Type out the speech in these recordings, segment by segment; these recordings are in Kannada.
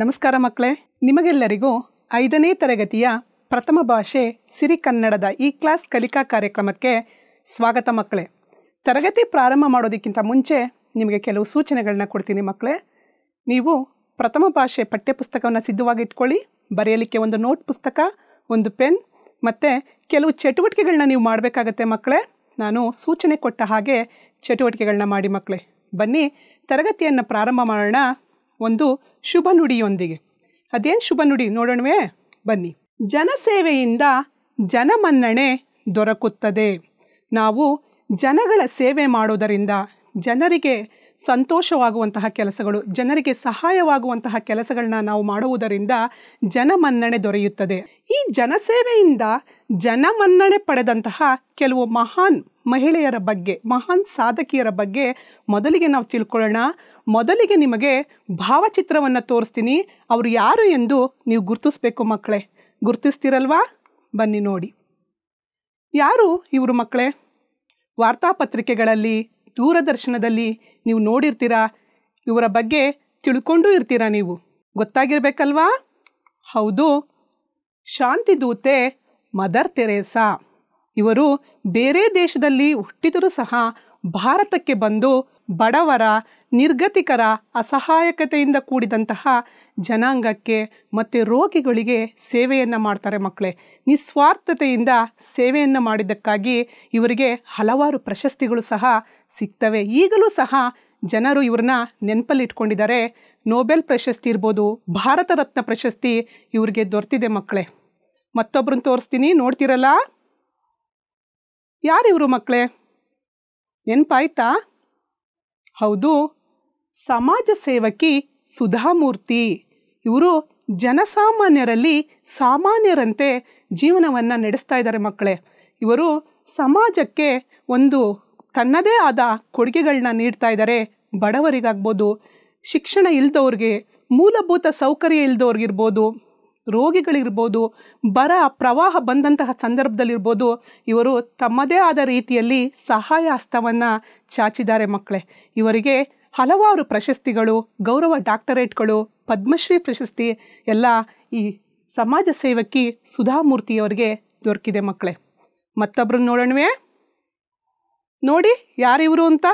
ನಮಸ್ಕಾರ ಮಕ್ಕಳೇ ನಿಮಗೆಲ್ಲರಿಗೂ ಐದನೇ ತರಗತಿಯ ಪ್ರಥಮ ಭಾಷೆ ಸಿರಿ ಕನ್ನಡದ ಈ ಕ್ಲಾಸ್ ಕಲಿಕಾ ಕಾರ್ಯಕ್ರಮಕ್ಕೆ ಸ್ವಾಗತ ಮಕ್ಕಳೇ ತರಗತಿ ಪ್ರಾರಂಭ ಮಾಡೋದಕ್ಕಿಂತ ಮುಂಚೆ ನಿಮಗೆ ಕೆಲವು ಸೂಚನೆಗಳನ್ನ ಕೊಡ್ತೀನಿ ಮಕ್ಕಳೇ ನೀವು ಪ್ರಥಮ ಭಾಷೆ ಪಠ್ಯಪುಸ್ತಕವನ್ನು ಸಿದ್ಧವಾಗಿ ಇಟ್ಕೊಳ್ಳಿ ಬರೆಯಲಿಕ್ಕೆ ಒಂದು ನೋಟ್ ಪುಸ್ತಕ ಒಂದು ಪೆನ್ ಮತ್ತು ಕೆಲವು ಚಟುವಟಿಕೆಗಳನ್ನ ನೀವು ಮಾಡಬೇಕಾಗತ್ತೆ ಮಕ್ಕಳೇ ನಾನು ಸೂಚನೆ ಕೊಟ್ಟ ಹಾಗೆ ಚಟುವಟಿಕೆಗಳನ್ನ ಮಾಡಿ ಮಕ್ಕಳೇ ಬನ್ನಿ ತರಗತಿಯನ್ನು ಪ್ರಾರಂಭ ಮಾಡೋಣ ಒಂದು ಶುಭ ನುಡಿಯೊಂದಿಗೆ ಅದೇನು ಶುಭ ನುಡಿ ನೋಡೋಣವೇ ಬನ್ನಿ ಜನಸೇವೆಯಿಂದ ಜನಮನ್ನಣೆ ದೊರಕುತ್ತದೆ ನಾವು ಜನಗಳ ಸೇವೆ ಮಾಡುವುದರಿಂದ ಜನರಿಗೆ ಸಂತೋಷವಾಗುವಂತಹ ಕೆಲಸಗಳು ಜನರಿಗೆ ಸಹಾಯವಾಗುವಂತಹ ಕೆಲಸಗಳನ್ನ ನಾವು ಮಾಡುವುದರಿಂದ ಜನಮನ್ನಣೆ ದೊರೆಯುತ್ತದೆ ಈ ಜನಸೇವೆಯಿಂದ ಜನಮನ್ನಣೆ ಪಡೆದಂತಹ ಕೆಲವು ಮಹಾನ್ ಮಹಿಳೆಯರ ಬಗ್ಗೆ ಮಹಾನ್ ಸಾಧಕಿಯರ ಬಗ್ಗೆ ಮೊದಲಿಗೆ ನಾವು ತಿಳ್ಕೊಳ್ಳೋಣ ಮೊದಲಿಗೆ ನಿಮಗೆ ಭಾವಚಿತ್ರವನ್ನು ತೋರಿಸ್ತೀನಿ ಅವರು ಯಾರು ಎಂದು ನೀವು ಗುರುತಿಸ್ಬೇಕು ಮಕ್ಕಳೇ ಗುರ್ತಿಸ್ತೀರಲ್ವಾ ಬನ್ನಿ ನೋಡಿ ಯಾರು ಇವರು ಮಕ್ಕಳೇ ವಾರ್ತಾಪತ್ರಿಕೆಗಳಲ್ಲಿ ದೂರದರ್ಶನದಲ್ಲಿ ನೀವು ನೋಡಿರ್ತೀರಾ ಇವರ ಬಗ್ಗೆ ತಿಳ್ಕೊಂಡು ಇರ್ತೀರಾ ನೀವು ಗೊತ್ತಾಗಿರ್ಬೇಕಲ್ವಾ ಹೌದು ಶಾಂತಿದೂತೆ ಮದರ್ ತೆರೇಸಾ ಇವರು ಬೇರೆ ದೇಶದಲ್ಲಿ ಹುಟ್ಟಿದರೂ ಸಹ ಭಾರತಕ್ಕೆ ಬಂದು ಬಡವರ ನಿರ್ಗತಿಕರ ಅಸಹಾಯಕತೆಯಿಂದ ಕೂಡಿದಂತಹ ಜನಾಂಗಕ್ಕೆ ಮತ್ತು ರೋಗಿಗಳಿಗೆ ಸೇವೆಯನ್ನು ಮಾಡ್ತಾರೆ ಮಕ್ಕಳೇ ನಿಸ್ವಾರ್ಥತೆಯಿಂದ ಸೇವೆಯನ್ನು ಮಾಡಿದ್ದಕ್ಕಾಗಿ ಇವರಿಗೆ ಹಲವಾರು ಪ್ರಶಸ್ತಿಗಳು ಸಹ ಸಿಗ್ತವೆ ಈಗಲೂ ಸಹ ಜನರು ಇವ್ರನ್ನ ನೆನಪಲ್ಲಿ ಇಟ್ಕೊಂಡಿದ್ದಾರೆ ಪ್ರಶಸ್ತಿ ಇರ್ಬೋದು ಭಾರತ ರತ್ನ ಪ್ರಶಸ್ತಿ ಇವ್ರಿಗೆ ದೊರೆತಿದೆ ಮಕ್ಕಳೇ ಮತ್ತೊಬ್ಬರನ್ನು ತೋರಿಸ್ತೀನಿ ನೋಡ್ತಿರಲ್ಲ ಯಾರಿವರು ಮಕ್ಕಳೇ ನೆನಪಾಯ್ತಾ ಹೌದು ಸಮಾಜ ಸೇವಕಿ ಸುಧಾಮೂರ್ತಿ ಇವರು ಜನಸಾಮಾನ್ಯರಲ್ಲಿ ಸಾಮಾನ್ಯರಂತೆ ಜೀವನವನ್ನು ನಡೆಸ್ತಾ ಇದ್ದಾರೆ ಮಕ್ಕಳೇ ಇವರು ಸಮಾಜಕ್ಕೆ ಒಂದು ತನ್ನದೇ ಆದ ಕೊಡುಗೆಗಳನ್ನ ನೀಡ್ತಾ ಇದ್ದಾರೆ ಬಡವರಿಗಾಗ್ಬೋದು ಶಿಕ್ಷಣ ಇಲ್ದವ್ರಿಗೆ ಮೂಲಭೂತ ಸೌಕರ್ಯ ಇಲ್ದವ್ರಿಗಿರ್ಬೋದು ರೋಗಿಗಳಿರ್ಬೋದು ಬರ ಪ್ರವಾಹ ಬಂದಂತಹ ಸಂದರ್ಭದಲ್ಲಿರ್ಬೋದು ಇವರು ತಮ್ಮದೇ ಆದ ರೀತಿಯಲ್ಲಿ ಸಹಾಯ ಹಸ್ತವನ್ನು ಚಾಚಿದ್ದಾರೆ ಮಕ್ಕಳೇ ಇವರಿಗೆ ಹಲವಾರು ಪ್ರಶಸ್ತಿಗಳು ಗೌರವ ಡಾಕ್ಟರೇಟ್ಗಳು ಪದ್ಮಶ್ರೀ ಪ್ರಶಸ್ತಿ ಎಲ್ಲ ಈ ಸಮಾಜ ಸೇವಕಿ ಸುಧಾಮೂರ್ತಿಯವರಿಗೆ ದೊರಕಿದೆ ಮಕ್ಕಳೇ ಮತ್ತೊಬ್ಬರನ್ನ ನೋಡೋಣವೇ ನೋಡಿ ಯಾರಿವರು ಅಂತ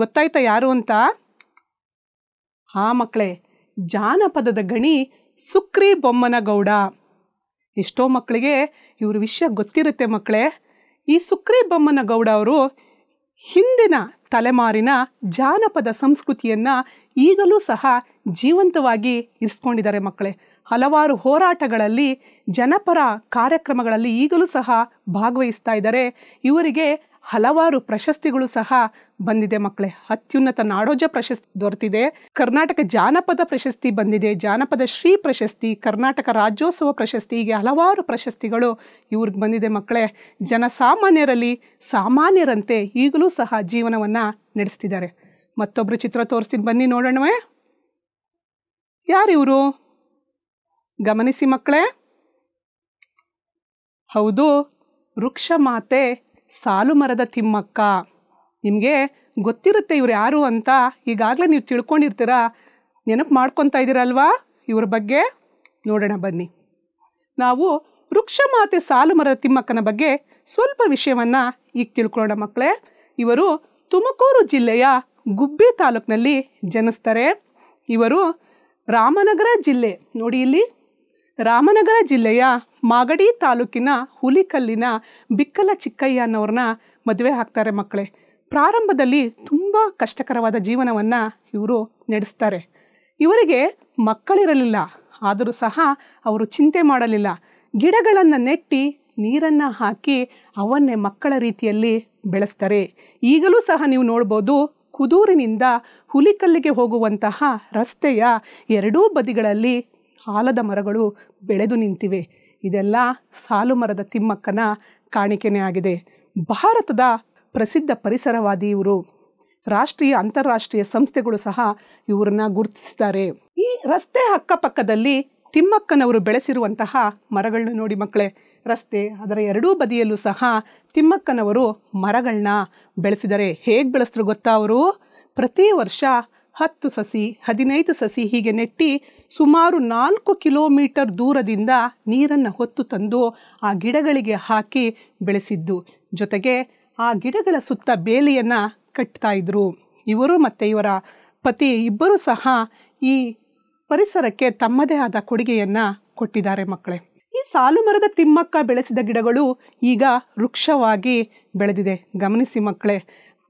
ಗೊತ್ತಾಯ್ತಾ ಯಾರು ಅಂತ ಆ ಮಕ್ಕಳೇ ಜಾನಪದದ ಗಣಿ ಸುಕ್ರಿ ಬೊಮ್ಮನಗೌಡ ಎಷ್ಟೋ ಮಕ್ಕಳಿಗೆ ಇವ್ರ ವಿಷಯ ಗೊತ್ತಿರುತ್ತೆ ಮಕ್ಕಳೇ ಈ ಸುಕ್ರಿ ಬೊಮ್ಮನಗೌಡ ಅವರು ಹಿಂದಿನ ತಲೆಮಾರಿನ ಜಾನಪದ ಸಂಸ್ಕೃತಿಯನ್ನು ಈಗಲೂ ಸಹ ಜೀವಂತವಾಗಿ ಇರಿಸ್ಕೊಂಡಿದ್ದಾರೆ ಮಕ್ಕಳೇ ಹಲವಾರು ಹೋರಾಟಗಳಲ್ಲಿ ಜನಪರ ಕಾರ್ಯಕ್ರಮಗಳಲ್ಲಿ ಈಗಲೂ ಸಹ ಭಾಗವಹಿಸ್ತಾ ಇದ್ದಾರೆ ಇವರಿಗೆ ಹಲವಾರು ಪ್ರಶಸ್ತಿಗಳು ಸಹ ಬಂದಿದೆ ಮಕ್ಕಳೇ ಅತ್ಯುನ್ನತ ನಾಡೋಜ ಪ್ರಶಸ್ತಿ ದೊರೆತಿದೆ ಕರ್ನಾಟಕ ಜಾನಪದ ಪ್ರಶಸ್ತಿ ಬಂದಿದೆ ಜಾನಪದ ಶ್ರೀ ಪ್ರಶಸ್ತಿ ಕರ್ನಾಟಕ ರಾಜ್ಯೋತ್ಸವ ಪ್ರಶಸ್ತಿ ಹೀಗೆ ಹಲವಾರು ಪ್ರಶಸ್ತಿಗಳು ಇವ್ರಿಗೆ ಬಂದಿದೆ ಮಕ್ಕಳೇ ಜನಸಾಮಾನ್ಯರಲ್ಲಿ ಸಾಮಾನ್ಯರಂತೆ ಈಗಲೂ ಸಹ ಜೀವನವನ್ನು ನಡೆಸ್ತಿದ್ದಾರೆ ಮತ್ತೊಬ್ಬರು ಚಿತ್ರ ತೋರಿಸ್ತೀನಿ ಬನ್ನಿ ನೋಡೋಣವೇ ಯಾರಿವರು ಗಮನಿಸಿ ಮಕ್ಕಳೇ ಹೌದು ವೃಕ್ಷ ಮಾತೆ ಸಾಲು ಮರದ ತಿಮ್ಮಕ್ಕ ನಿಮಗೆ ಗೊತ್ತಿರುತ್ತೆ ಇವ್ರು ಯಾರು ಅಂತ ಈಗಾಗಲೇ ನೀವು ತಿಳ್ಕೊಂಡಿರ್ತೀರ ನೆನಪು ಮಾಡ್ಕೊತಾ ಇದ್ದೀರಲ್ವಾ ಇವ್ರ ಬಗ್ಗೆ ನೋಡೋಣ ಬನ್ನಿ ನಾವು ಮಾತೆ ಸಾಲು ಮರದ ತಿಮ್ಮಕ್ಕನ ಬಗ್ಗೆ ಸ್ವಲ್ಪ ವಿಷಯವನ್ನು ಈಗ ತಿಳ್ಕೊಳ್ಳೋಣ ಮಕ್ಕಳೇ ಇವರು ತುಮಕೂರು ಜಿಲ್ಲೆಯ ಗುಬ್ಬಿ ತಾಲೂಕಿನಲ್ಲಿ ಜನಿಸ್ತಾರೆ ಇವರು ರಾಮನಗರ ಜಿಲ್ಲೆ ನೋಡಿ ಇಲ್ಲಿ ರಾಮನಗರ ಜಿಲ್ಲೆಯ ಮಾಗಡಿ ತಾಲೂಕಿನ ಹುಲಿಕಲ್ಲಿನ ಬಿಕ್ಕಲ ಚಿಕ್ಕಯ್ಯ ಅನ್ನೋರನ್ನ ಮದುವೆ ಹಾಕ್ತಾರೆ ಮಕ್ಕಳೇ ಪ್ರಾರಂಭದಲ್ಲಿ ತುಂಬ ಕಷ್ಟಕರವಾದ ಜೀವನವನ್ನು ಇವರು ನಡೆಸ್ತಾರೆ ಇವರಿಗೆ ಮಕ್ಕಳಿರಲಿಲ್ಲ ಆದರೂ ಸಹ ಅವರು ಚಿಂತೆ ಮಾಡಲಿಲ್ಲ ಗಿಡಗಳನ್ನು ನೆಟ್ಟಿ ನೀರನ್ನು ಹಾಕಿ ಅವನ್ನೇ ಮಕ್ಕಳ ರೀತಿಯಲ್ಲಿ ಬೆಳೆಸ್ತಾರೆ ಈಗಲೂ ಸಹ ನೀವು ನೋಡ್ಬೋದು ಕುದೂರಿನಿಂದ ಹುಲಿಕಲ್ಲಿಗೆ ಹೋಗುವಂತಹ ರಸ್ತೆಯ ಎರಡೂ ಬದಿಗಳಲ್ಲಿ ಆಲದ ಮರಗಳು ಬೆಳೆದು ನಿಂತಿವೆ ಇದೆಲ್ಲ ಸಾಲು ಮರದ ತಿಮ್ಮಕ್ಕನ ಕಾಣಿಕೆನೇ ಆಗಿದೆ ಭಾರತದ ಪ್ರಸಿದ್ಧ ಪರಿಸರವಾದಿ ಇವರು ರಾಷ್ಟ್ರೀಯ ಅಂತಾರಾಷ್ಟ್ರೀಯ ಸಂಸ್ಥೆಗಳು ಸಹ ಇವರನ್ನ ಗುರುತಿಸಿದ್ದಾರೆ ಈ ರಸ್ತೆ ಅಕ್ಕಪಕ್ಕದಲ್ಲಿ ತಿಮ್ಮಕ್ಕನವರು ಬೆಳೆಸಿರುವಂತಹ ಮರಗಳನ್ನ ನೋಡಿ ಮಕ್ಕಳೇ ರಸ್ತೆ ಅದರ ಎರಡೂ ಬದಿಯಲ್ಲೂ ಸಹ ತಿಮ್ಮಕ್ಕನವರು ಮರಗಳನ್ನ ಬೆಳೆಸಿದರೆ ಹೇಗೆ ಬೆಳೆಸಿದ್ರು ಗೊತ್ತಾ ಅವರು ಪ್ರತಿ ವರ್ಷ ಹತ್ತು ಸಸಿ ಹದಿನೈದು ಸಸಿ ಹೀಗೆ ನೆಟ್ಟಿ ಸುಮಾರು ನಾಲ್ಕು ಕಿಲೋಮೀಟರ್ ದೂರದಿಂದ ನೀರನ್ನು ಹೊತ್ತು ತಂದು ಆ ಗಿಡಗಳಿಗೆ ಹಾಕಿ ಬೆಳೆಸಿದ್ದು ಜೊತೆಗೆ ಆ ಗಿಡಗಳ ಸುತ್ತ ಬೇಲಿಯನ್ನು ಕಟ್ತಾ ಇದ್ರು ಇವರು ಮತ್ತು ಇವರ ಪತಿ ಇಬ್ಬರೂ ಸಹ ಈ ಪರಿಸರಕ್ಕೆ ತಮ್ಮದೇ ಆದ ಕೊಡುಗೆಯನ್ನು ಕೊಟ್ಟಿದ್ದಾರೆ ಮಕ್ಕಳೇ ಈ ಸಾಲು ಮರದ ತಿಮ್ಮಕ್ಕ ಬೆಳೆಸಿದ ಗಿಡಗಳು ಈಗ ವೃಕ್ಷವಾಗಿ ಬೆಳೆದಿದೆ ಗಮನಿಸಿ ಮಕ್ಕಳೇ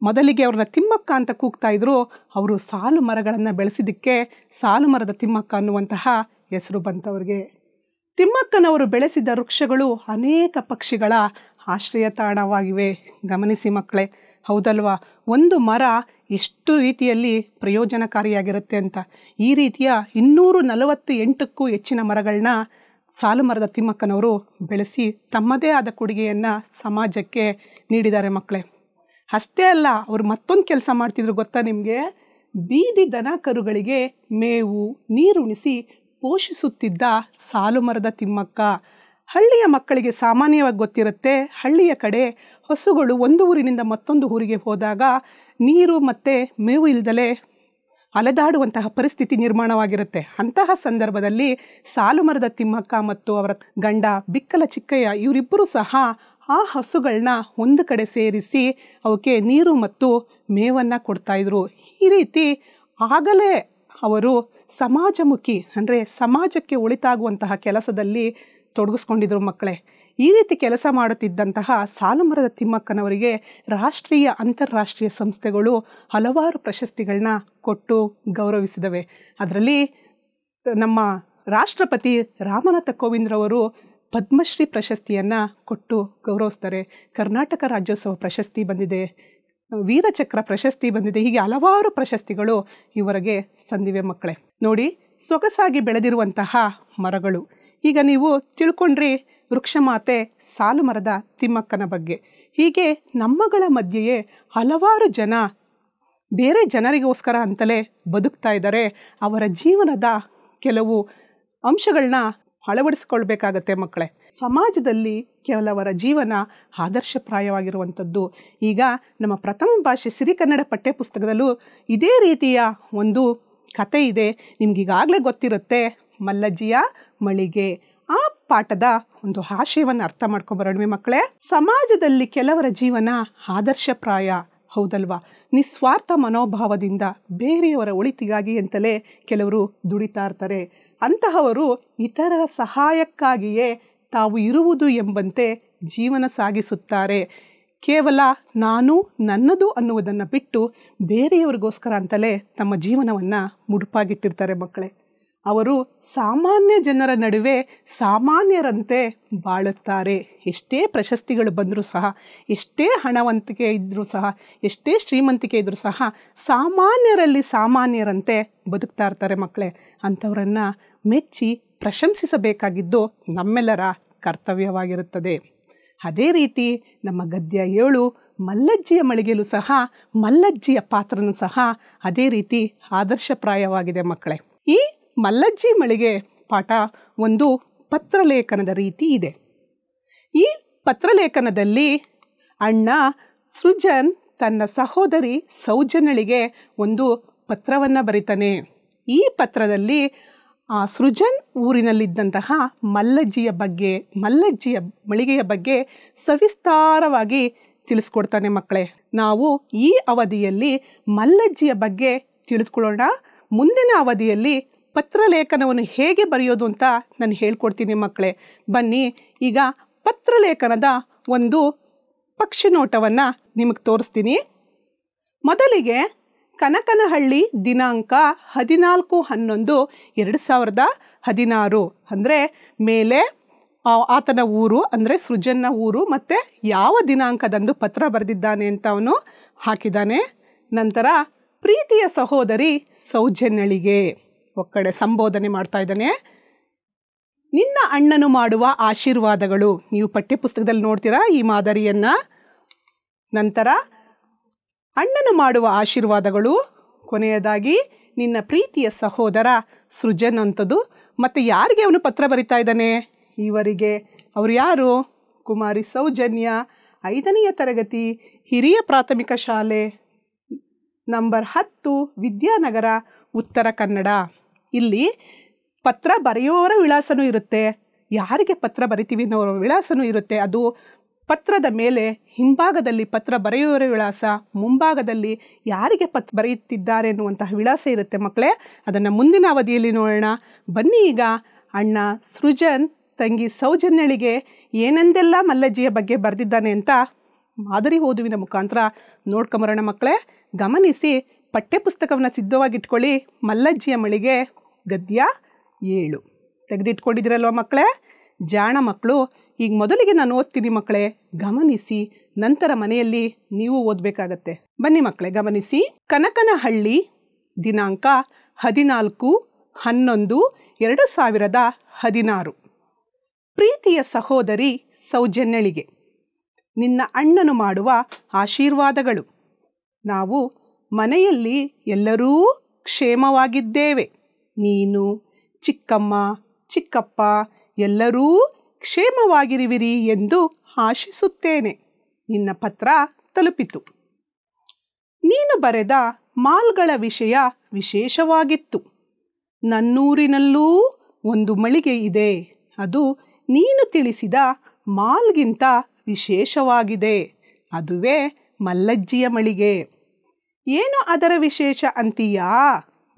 ಮೊದಲಿಗೆ ಅವ್ರನ್ನ ತಿಮ್ಮಕ್ಕ ಅಂತ ಕೂಗ್ತಾ ಇದ್ರು ಅವರು ಸಾಲು ಮರಗಳನ್ನು ಬೆಳೆಸಿದ್ದಕ್ಕೆ ಸಾಲು ಮರದ ತಿಮ್ಮಕ್ಕ ಅನ್ನುವಂತಹ ಹೆಸರು ಬಂತವ್ರಿಗೆ ತಿಮ್ಮಕ್ಕನವರು ಬೆಳೆಸಿದ ವೃಕ್ಷಗಳು ಅನೇಕ ಪಕ್ಷಿಗಳ ಆಶ್ರಯ ತಾಣವಾಗಿವೆ ಗಮನಿಸಿ ಮಕ್ಕಳೇ ಹೌದಲ್ವಾ ಒಂದು ಮರ ಎಷ್ಟು ರೀತಿಯಲ್ಲಿ ಪ್ರಯೋಜನಕಾರಿಯಾಗಿರುತ್ತೆ ಅಂತ ಈ ರೀತಿಯ ಇನ್ನೂರು ನಲವತ್ತು ಎಂಟಕ್ಕೂ ಹೆಚ್ಚಿನ ಮರಗಳನ್ನ ಸಾಲು ಮರದ ತಿಮ್ಮಕ್ಕನವರು ಬೆಳೆಸಿ ತಮ್ಮದೇ ಆದ ಕೊಡುಗೆಯನ್ನು ಸಮಾಜಕ್ಕೆ ನೀಡಿದ್ದಾರೆ ಮಕ್ಕಳೇ ಅಷ್ಟೇ ಅಲ್ಲ ಅವರು ಮತ್ತೊಂದು ಕೆಲಸ ಮಾಡ್ತಿದ್ರು ಗೊತ್ತಾ ನಿಮಗೆ ಬೀದಿ ದನ ಕರುಗಳಿಗೆ ಮೇವು ನೀರುಣಿಸಿ ಪೋಷಿಸುತ್ತಿದ್ದ ಸಾಲು ಮರದ ತಿಮ್ಮಕ್ಕ ಹಳ್ಳಿಯ ಮಕ್ಕಳಿಗೆ ಸಾಮಾನ್ಯವಾಗಿ ಗೊತ್ತಿರುತ್ತೆ ಹಳ್ಳಿಯ ಕಡೆ ಹಸುಗಳು ಒಂದು ಊರಿನಿಂದ ಮತ್ತೊಂದು ಊರಿಗೆ ಹೋದಾಗ ನೀರು ಮತ್ತು ಮೇವು ಇಲ್ಲದಲೇ ಅಲೆದಾಡುವಂತಹ ಪರಿಸ್ಥಿತಿ ನಿರ್ಮಾಣವಾಗಿರುತ್ತೆ ಅಂತಹ ಸಂದರ್ಭದಲ್ಲಿ ಸಾಲು ಮರದ ತಿಮ್ಮಕ್ಕ ಮತ್ತು ಅವರ ಗಂಡ ಬಿಕ್ಕಲ ಚಿಕ್ಕಯ್ಯ ಇವರಿಬ್ಬರೂ ಸಹ ಆ ಹಸುಗಳನ್ನ ಒಂದು ಕಡೆ ಸೇರಿಸಿ ಅವಕ್ಕೆ ನೀರು ಮತ್ತು ಮೇವನ್ನು ಕೊಡ್ತಾಯಿದ್ರು ಈ ರೀತಿ ಆಗಲೇ ಅವರು ಸಮಾಜಮುಖಿ ಅಂದರೆ ಸಮಾಜಕ್ಕೆ ಒಳಿತಾಗುವಂತಹ ಕೆಲಸದಲ್ಲಿ ತೊಡಗಿಸ್ಕೊಂಡಿದ್ರು ಮಕ್ಕಳೇ ಈ ರೀತಿ ಕೆಲಸ ಮಾಡುತ್ತಿದ್ದಂತಹ ಸಾಲುಮರದ ತಿಮ್ಮಕ್ಕನವರಿಗೆ ರಾಷ್ಟ್ರೀಯ ಅಂತಾರಾಷ್ಟ್ರೀಯ ಸಂಸ್ಥೆಗಳು ಹಲವಾರು ಪ್ರಶಸ್ತಿಗಳನ್ನ ಕೊಟ್ಟು ಗೌರವಿಸಿದವೆ ಅದರಲ್ಲಿ ನಮ್ಮ ರಾಷ್ಟ್ರಪತಿ ರಾಮನಾಥ ಕೋವಿಂದ್ರವರು ಪದ್ಮಶ್ರೀ ಪ್ರಶಸ್ತಿಯನ್ನು ಕೊಟ್ಟು ಗೌರವಿಸ್ತಾರೆ ಕರ್ನಾಟಕ ರಾಜ್ಯೋತ್ಸವ ಪ್ರಶಸ್ತಿ ಬಂದಿದೆ ವೀರಚಕ್ರ ಪ್ರಶಸ್ತಿ ಬಂದಿದೆ ಹೀಗೆ ಹಲವಾರು ಪ್ರಶಸ್ತಿಗಳು ಇವರಿಗೆ ಸಂದಿವೆ ಮಕ್ಕಳೇ ನೋಡಿ ಸೊಗಸಾಗಿ ಬೆಳೆದಿರುವಂತಹ ಮರಗಳು ಈಗ ನೀವು ತಿಳ್ಕೊಂಡ್ರಿ ವೃಕ್ಷಮಾತೆ ಸಾಲು ಮರದ ತಿಮ್ಮಕ್ಕನ ಬಗ್ಗೆ ಹೀಗೆ ನಮ್ಮಗಳ ಮಧ್ಯೆಯೇ ಹಲವಾರು ಜನ ಬೇರೆ ಜನರಿಗೋಸ್ಕರ ಅಂತಲೇ ಬದುಕ್ತಾ ಇದ್ದಾರೆ ಅವರ ಜೀವನದ ಕೆಲವು ಅಂಶಗಳನ್ನ ಅಳವಡಿಸ್ಕೊಳ್ಬೇಕಾಗತ್ತೆ ಮಕ್ಕಳೇ ಸಮಾಜದಲ್ಲಿ ಕೆಲವರ ಜೀವನ ಆದರ್ಶಪ್ರಾಯವಾಗಿರುವಂಥದ್ದು ಈಗ ನಮ್ಮ ಪ್ರಥಮ ಭಾಷೆ ಸಿರಿ ಕನ್ನಡ ಪಠ್ಯಪುಸ್ತಕದಲ್ಲೂ ಇದೇ ರೀತಿಯ ಒಂದು ಕತೆ ಇದೆ ನಿಮಗೀಗಾಗಲೇ ಗೊತ್ತಿರುತ್ತೆ ಮಲ್ಲಜ್ಜಿಯ ಮಳಿಗೆ ಆ ಪಾಠದ ಒಂದು ಆಶಯವನ್ನು ಅರ್ಥ ಮಾಡ್ಕೊಬರೋಣ್ವಿ ಮಕ್ಕಳೇ ಸಮಾಜದಲ್ಲಿ ಕೆಲವರ ಜೀವನ ಆದರ್ಶಪ್ರಾಯ ಹೌದಲ್ವಾ ನಿಸ್ವಾರ್ಥ ಮನೋಭಾವದಿಂದ ಬೇರೆಯವರ ಒಳಿತಿಗಾಗಿ ಅಂತಲೇ ಕೆಲವರು ದುಡಿತಾ ಇರ್ತಾರೆ ಅಂತಹವರು ಇತರರ ಸಹಾಯಕ್ಕಾಗಿಯೇ ತಾವು ಇರುವುದು ಎಂಬಂತೆ ಜೀವನ ಸಾಗಿಸುತ್ತಾರೆ ಕೇವಲ ನಾನು ನನ್ನದು ಅನ್ನುವುದನ್ನು ಬಿಟ್ಟು ಬೇರೆಯವರಿಗೋಸ್ಕರ ಅಂತಲೇ ತಮ್ಮ ಜೀವನವನ್ನು ಮುಡುಪಾಗಿಟ್ಟಿರ್ತಾರೆ ಮಕ್ಕಳೇ ಅವರು ಸಾಮಾನ್ಯ ಜನರ ನಡುವೆ ಸಾಮಾನ್ಯರಂತೆ ಬಾಳುತ್ತಾರೆ ಎಷ್ಟೇ ಪ್ರಶಸ್ತಿಗಳು ಬಂದರೂ ಸಹ ಎಷ್ಟೇ ಹಣವಂತಿಕೆ ಇದ್ದರೂ ಸಹ ಎಷ್ಟೇ ಶ್ರೀಮಂತಿಕೆ ಇದ್ದರೂ ಸಹ ಸಾಮಾನ್ಯರಲ್ಲಿ ಸಾಮಾನ್ಯರಂತೆ ಬದುಕ್ತಾ ಇರ್ತಾರೆ ಮಕ್ಕಳೇ ಅಂಥವ್ರನ್ನು ಮೆಚ್ಚಿ ಪ್ರಶಂಸಿಸಬೇಕಾಗಿದ್ದು ನಮ್ಮೆಲ್ಲರ ಕರ್ತವ್ಯವಾಗಿರುತ್ತದೆ ಅದೇ ರೀತಿ ನಮ್ಮ ಗದ್ಯ ಏಳು ಮಲ್ಲಜ್ಜಿಯ ಮಳಿಗೆಯಲ್ಲೂ ಸಹ ಮಲ್ಲಜ್ಜಿಯ ಪಾತ್ರನೂ ಸಹ ಅದೇ ರೀತಿ ಆದರ್ಶಪ್ರಾಯವಾಗಿದೆ ಮಕ್ಕಳೇ ಈ ಮಲ್ಲಜ್ಜಿ ಮಳಿಗೆ ಪಾಠ ಒಂದು ಪತ್ರಲೇಖನದ ರೀತಿ ಇದೆ ಈ ಪತ್ರಲೇಖನದಲ್ಲಿ ಅಣ್ಣ ಸೃಜನ್ ತನ್ನ ಸಹೋದರಿ ಸೌಜನಳಿಗೆ ಒಂದು ಪತ್ರವನ್ನು ಬರಿತಾನೆ ಈ ಪತ್ರದಲ್ಲಿ ಸೃಜನ್ ಊರಿನಲ್ಲಿದ್ದಂತಹ ಮಲ್ಲಜ್ಜಿಯ ಬಗ್ಗೆ ಮಲ್ಲಜ್ಜಿಯ ಮಳಿಗೆಯ ಬಗ್ಗೆ ಸವಿಸ್ತಾರವಾಗಿ ತಿಳಿಸ್ಕೊಡ್ತಾನೆ ಮಕ್ಕಳೇ ನಾವು ಈ ಅವಧಿಯಲ್ಲಿ ಮಲ್ಲಜ್ಜಿಯ ಬಗ್ಗೆ ತಿಳಿದುಕೊಳ್ಳೋಣ ಮುಂದಿನ ಅವಧಿಯಲ್ಲಿ ಪತ್ರಲೇಖನವನ್ನು ಹೇಗೆ ಬರೆಯೋದು ಅಂತ ನಾನು ಹೇಳ್ಕೊಡ್ತೀನಿ ಮಕ್ಕಳೇ ಬನ್ನಿ ಈಗ ಪತ್ರಲೇಖನದ ಒಂದು ಪಕ್ಷಿ ನೋಟವನ್ನು ನಿಮಗೆ ತೋರಿಸ್ತೀನಿ ಮೊದಲಿಗೆ ಕನಕನಹಳ್ಳಿ ದಿನಾಂಕ ಹದಿನಾಲ್ಕು ಹನ್ನೊಂದು ಎರಡು ಸಾವಿರದ ಹದಿನಾರು ಅಂದರೆ ಮೇಲೆ ಆತನ ಊರು ಅಂದರೆ ಸೃಜನ್ನ ಊರು ಮತ್ತು ಯಾವ ದಿನಾಂಕದಂದು ಪತ್ರ ಬರೆದಿದ್ದಾನೆ ಅಂತ ಅವನು ಹಾಕಿದ್ದಾನೆ ನಂತರ ಪ್ರೀತಿಯ ಸಹೋದರಿ ಸೌಜನ್ಯಳಿಗೆ ಒಕ್ಕಡೆ ಸಂಬೋಧನೆ ಮಾಡ್ತಾ ಇದ್ದಾನೆ ನಿನ್ನ ಅಣ್ಣನು ಮಾಡುವ ಆಶೀರ್ವಾದಗಳು ನೀವು ಪಠ್ಯಪುಸ್ತಕದಲ್ಲಿ ನೋಡ್ತೀರಾ ಈ ಮಾದರಿಯನ್ನು ನಂತರ ಅಣ್ಣನು ಮಾಡುವ ಆಶೀರ್ವಾದಗಳು ಕೊನೆಯದಾಗಿ ನಿನ್ನ ಪ್ರೀತಿಯ ಸಹೋದರ ಸೃಜನ್ ಅಂಥದ್ದು ಮತ್ತು ಯಾರಿಗೆ ಅವನು ಪತ್ರ ಬರಿತಾ ಇದ್ದಾನೆ ಇವರಿಗೆ ಅವರು ಯಾರು ಕುಮಾರಿ ಸೌಜನ್ಯ ಐದನೆಯ ತರಗತಿ ಹಿರಿಯ ಪ್ರಾಥಮಿಕ ಶಾಲೆ ನಂಬರ್ ಹತ್ತು ವಿದ್ಯಾನಗರ ಉತ್ತರ ಕನ್ನಡ ಇಲ್ಲಿ ಪತ್ರ ಬರೆಯುವವರ ವಿಳಾಸನೂ ಇರುತ್ತೆ ಯಾರಿಗೆ ಪತ್ರ ಬರಿತೀವಿ ಅನ್ನೋರ ವಿಳಾಸನೂ ಇರುತ್ತೆ ಅದು ಪತ್ರದ ಮೇಲೆ ಹಿಂಭಾಗದಲ್ಲಿ ಪತ್ರ ಬರೆಯುವರ ವಿಳಾಸ ಮುಂಭಾಗದಲ್ಲಿ ಯಾರಿಗೆ ಪತ್ ಬರೆಯುತ್ತಿದ್ದಾರೆ ಎನ್ನುವಂತಹ ವಿಳಾಸ ಇರುತ್ತೆ ಮಕ್ಕಳೇ ಅದನ್ನು ಮುಂದಿನ ಅವಧಿಯಲ್ಲಿ ನೋಡೋಣ ಬನ್ನಿ ಈಗ ಅಣ್ಣ ಸೃಜನ್ ತಂಗಿ ಸೌಜನ್ಯಳಿಗೆ ಏನೆಂದೆಲ್ಲ ಮಲ್ಲಜ್ಜಿಯ ಬಗ್ಗೆ ಬರೆದಿದ್ದಾನೆ ಅಂತ ಮಾದರಿ ಓದುವಿನ ಮುಖಾಂತರ ನೋಡ್ಕೊಂಬರೋಣ ಮಕ್ಕಳೇ ಗಮನಿಸಿ ಪಠ್ಯಪುಸ್ತಕವನ್ನು ಸಿದ್ಧವಾಗಿಟ್ಕೊಳ್ಳಿ ಮಲ್ಲಜ್ಜಿಯ ಮಳಿಗೆ ಗದ್ಯ ಏಳು ತೆಗೆದಿಟ್ಕೊಂಡಿದ್ದೀರಲ್ವ ಮಕ್ಕಳೇ ಜಾಣ ಮಕ್ಕಳು ಈಗ ಮೊದಲಿಗೆ ನಾನು ಓದ್ತೀನಿ ಮಕ್ಕಳೇ ಗಮನಿಸಿ ನಂತರ ಮನೆಯಲ್ಲಿ ನೀವು ಓದಬೇಕಾಗತ್ತೆ ಬನ್ನಿ ಮಕ್ಕಳೇ ಗಮನಿಸಿ ಕನಕನಹಳ್ಳಿ ದಿನಾಂಕ ಹದಿನಾಲ್ಕು ಹನ್ನೊಂದು ಎರಡು ಸಾವಿರದ ಹದಿನಾರು ಪ್ರೀತಿಯ ಸಹೋದರಿ ಸೌಜನ್ಯಳಿಗೆ ನಿನ್ನ ಅಣ್ಣನು ಮಾಡುವ ಆಶೀರ್ವಾದಗಳು ನಾವು ಮನೆಯಲ್ಲಿ ಎಲ್ಲರೂ ಕ್ಷೇಮವಾಗಿದ್ದೇವೆ ನೀನು ಚಿಕ್ಕಮ್ಮ ಚಿಕ್ಕಪ್ಪ ಎಲ್ಲರೂ ಕ್ಷೇಮವಾಗಿರುವಿರಿ ಎಂದು ಆಶಿಸುತ್ತೇನೆ ನಿನ್ನ ಪತ್ರ ತಲುಪಿತು ನೀನು ಬರೆದ ಮಾಲ್ಗಳ ವಿಷಯ ವಿಶೇಷವಾಗಿತ್ತು ನನ್ನೂರಿನಲ್ಲೂ ಒಂದು ಮಳಿಗೆ ಇದೆ ಅದು ನೀನು ತಿಳಿಸಿದ ಮಾಲ್ಗಿಂತ ವಿಶೇಷವಾಗಿದೆ ಅದುವೇ ಮಲ್ಲಜ್ಜಿಯ ಮಳಿಗೆ ಏನು ಅದರ ವಿಶೇಷ ಅಂತೀಯಾ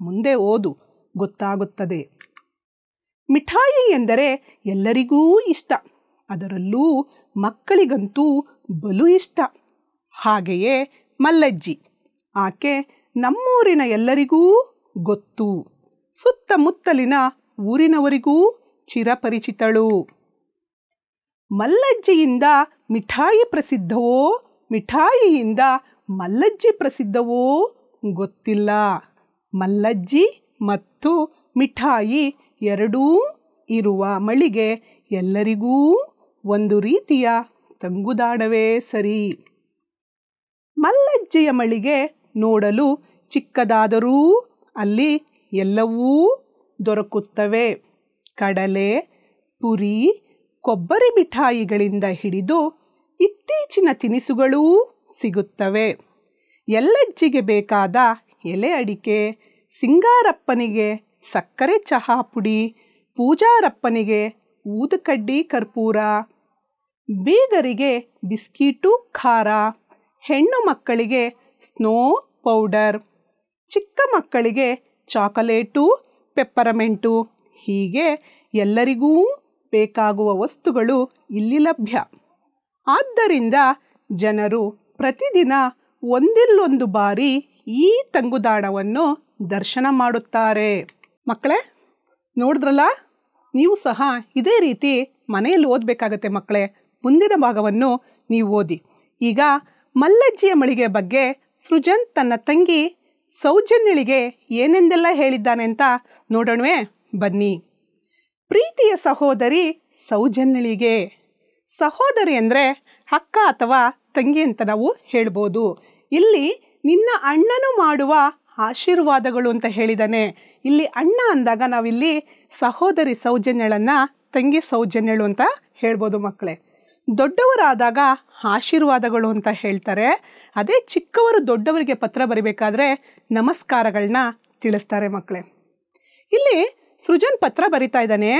ಮುಂದೆ ಓದು ಗೊತ್ತಾಗುತ್ತದೆ ಮಿಠಾಯಿ ಎಂದರೆ ಎಲ್ಲರಿಗೂ ಇಷ್ಟ ಅದರಲ್ಲೂ ಮಕ್ಕಳಿಗಂತೂ ಬಲು ಇಷ್ಟ ಹಾಗೆಯೇ ಮಲ್ಲಜ್ಜಿ ಆಕೆ ನಮ್ಮೂರಿನ ಎಲ್ಲರಿಗೂ ಗೊತ್ತು ಸುತ್ತಮುತ್ತಲಿನ ಊರಿನವರಿಗೂ ಚಿರಪರಿಚಿತಳು ಮಲ್ಲಜ್ಜಿಯಿಂದ ಮಿಠಾಯಿ ಪ್ರಸಿದ್ಧವೋ ಮಿಠಾಯಿಯಿಂದ ಮಲ್ಲಜ್ಜಿ ಪ್ರಸಿದ್ಧವೋ ಗೊತ್ತಿಲ್ಲ ಮಲ್ಲಜ್ಜಿ ಮತ್ತು ಮಿಠಾಯಿ ಎರಡೂ ಇರುವ ಮಳಿಗೆ ಎಲ್ಲರಿಗೂ ಒಂದು ರೀತಿಯ ತಂಗುದಾಣವೇ ಸರಿ ಮಲ್ಲಜ್ಜೆಯ ಮಳಿಗೆ ನೋಡಲು ಚಿಕ್ಕದಾದರೂ ಅಲ್ಲಿ ಎಲ್ಲವೂ ದೊರಕುತ್ತವೆ ಕಡಲೆ ಪುರಿ ಕೊಬ್ಬರಿ ಮಿಠಾಯಿಗಳಿಂದ ಹಿಡಿದು ಇತ್ತೀಚಿನ ತಿನಿಸುಗಳೂ ಸಿಗುತ್ತವೆ ಎಲ್ಲಜ್ಜಿಗೆ ಬೇಕಾದ ಎಲೆ ಅಡಿಕೆ ಸಿಂಗಾರಪ್ಪನಿಗೆ ಸಕ್ಕರೆ ಚಹಾ ಪುಡಿ ಪೂಜಾರಪ್ಪನಿಗೆ ಊದುಕಡ್ಡಿ ಕರ್ಪೂರ ಬೀಗರಿಗೆ ಬಿಸ್ಕೀಟು ಖಾರ ಹೆಣ್ಣು ಮಕ್ಕಳಿಗೆ ಸ್ನೋ ಪೌಡರ್ ಚಿಕ್ಕ ಮಕ್ಕಳಿಗೆ ಚಾಕಲೇಟು ಪೆಪ್ಪರಮೆಂಟು ಹೀಗೆ ಎಲ್ಲರಿಗೂ ಬೇಕಾಗುವ ವಸ್ತುಗಳು ಇಲ್ಲಿ ಲಭ್ಯ ಆದ್ದರಿಂದ ಜನರು ಪ್ರತಿದಿನ ಒಂದಿಲ್ಲೊಂದು ಬಾರಿ ಈ ತಂಗುದಾಣವನ್ನು ದರ್ಶನ ಮಾಡುತ್ತಾರೆ ಮಕ್ಕಳೇ ನೋಡಿದ್ರಲ್ಲ ನೀವು ಸಹ ಇದೇ ರೀತಿ ಮನೆಯಲ್ಲಿ ಓದಬೇಕಾಗತ್ತೆ ಮಕ್ಕಳೇ ಮುಂದಿನ ಭಾಗವನ್ನು ನೀವು ಓದಿ ಈಗ ಮಲ್ಲಜ್ಜಿಯ ಮಳಿಗೆ ಬಗ್ಗೆ ಸೃಜನ್ ತನ್ನ ತಂಗಿ ಸೌಜನ್ಯಳಿಗೆ ಏನೆಂದೆಲ್ಲ ಹೇಳಿದ್ದಾನೆ ಅಂತ ನೋಡೋಣವೇ ಬನ್ನಿ ಪ್ರೀತಿಯ ಸಹೋದರಿ ಸೌಜನ್ಯಳಿಗೆ ಸಹೋದರಿ ಅಂದರೆ ಅಕ್ಕ ಅಥವಾ ತಂಗಿ ಅಂತ ನಾವು ಹೇಳ್ಬೋದು ಇಲ್ಲಿ ನಿನ್ನ ಅಣ್ಣನು ಮಾಡುವ ಆಶೀರ್ವಾದಗಳು ಅಂತ ಹೇಳಿದಾನೆ ಇಲ್ಲಿ ಅಣ್ಣ ಅಂದಾಗ ನಾವಿಲ್ಲಿ ಸಹೋದರಿ ಸೌಜನ್ಯಳನ್ನು ತಂಗಿ ಸೌಜನ್ಯಳು ಅಂತ ಹೇಳ್ಬೋದು ಮಕ್ಕಳೇ ದೊಡ್ಡವರಾದಾಗ ಆಶೀರ್ವಾದಗಳು ಅಂತ ಹೇಳ್ತಾರೆ ಅದೇ ಚಿಕ್ಕವರು ದೊಡ್ಡವರಿಗೆ ಪತ್ರ ಬರಿಬೇಕಾದ್ರೆ ನಮಸ್ಕಾರಗಳನ್ನ ತಿಳಿಸ್ತಾರೆ ಮಕ್ಕಳೇ ಇಲ್ಲಿ ಸೃಜನ್ ಪತ್ರ ಬರಿತಾ ಇದ್ದಾನೆ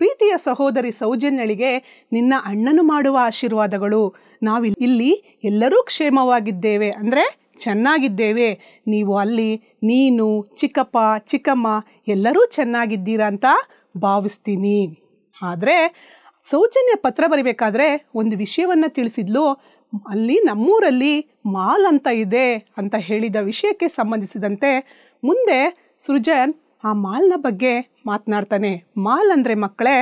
ಪ್ರೀತಿಯ ಸಹೋದರಿ ಸೌಜನ್ಯಳಿಗೆ ನಿನ್ನ ಅಣ್ಣನು ಮಾಡುವ ಆಶೀರ್ವಾದಗಳು ನಾವಿಲ್ಲಿ ಎಲ್ಲರೂ ಕ್ಷೇಮವಾಗಿದ್ದೇವೆ ಅಂದರೆ ಚೆನ್ನಾಗಿದ್ದೇವೆ ನೀವು ಅಲ್ಲಿ ನೀನು ಚಿಕ್ಕಪ್ಪ ಚಿಕ್ಕಮ್ಮ ಎಲ್ಲರೂ ಚೆನ್ನಾಗಿದ್ದೀರಾ ಅಂತ ಭಾವಿಸ್ತೀನಿ ಆದರೆ ಸೌಜನ್ಯ ಪತ್ರ ಬರಿಬೇಕಾದ್ರೆ ಒಂದು ವಿಷಯವನ್ನು ತಿಳಿಸಿದ್ಲು ಅಲ್ಲಿ ನಮ್ಮೂರಲ್ಲಿ ಮಾಲ್ ಅಂತ ಇದೆ ಅಂತ ಹೇಳಿದ ವಿಷಯಕ್ಕೆ ಸಂಬಂಧಿಸಿದಂತೆ ಮುಂದೆ ಸೃಜನ್ ಆ ಮಾಲ್ನ ಬಗ್ಗೆ ಮಾತನಾಡ್ತಾನೆ ಮಾಲ್ ಅಂದರೆ ಮಕ್ಕಳೇ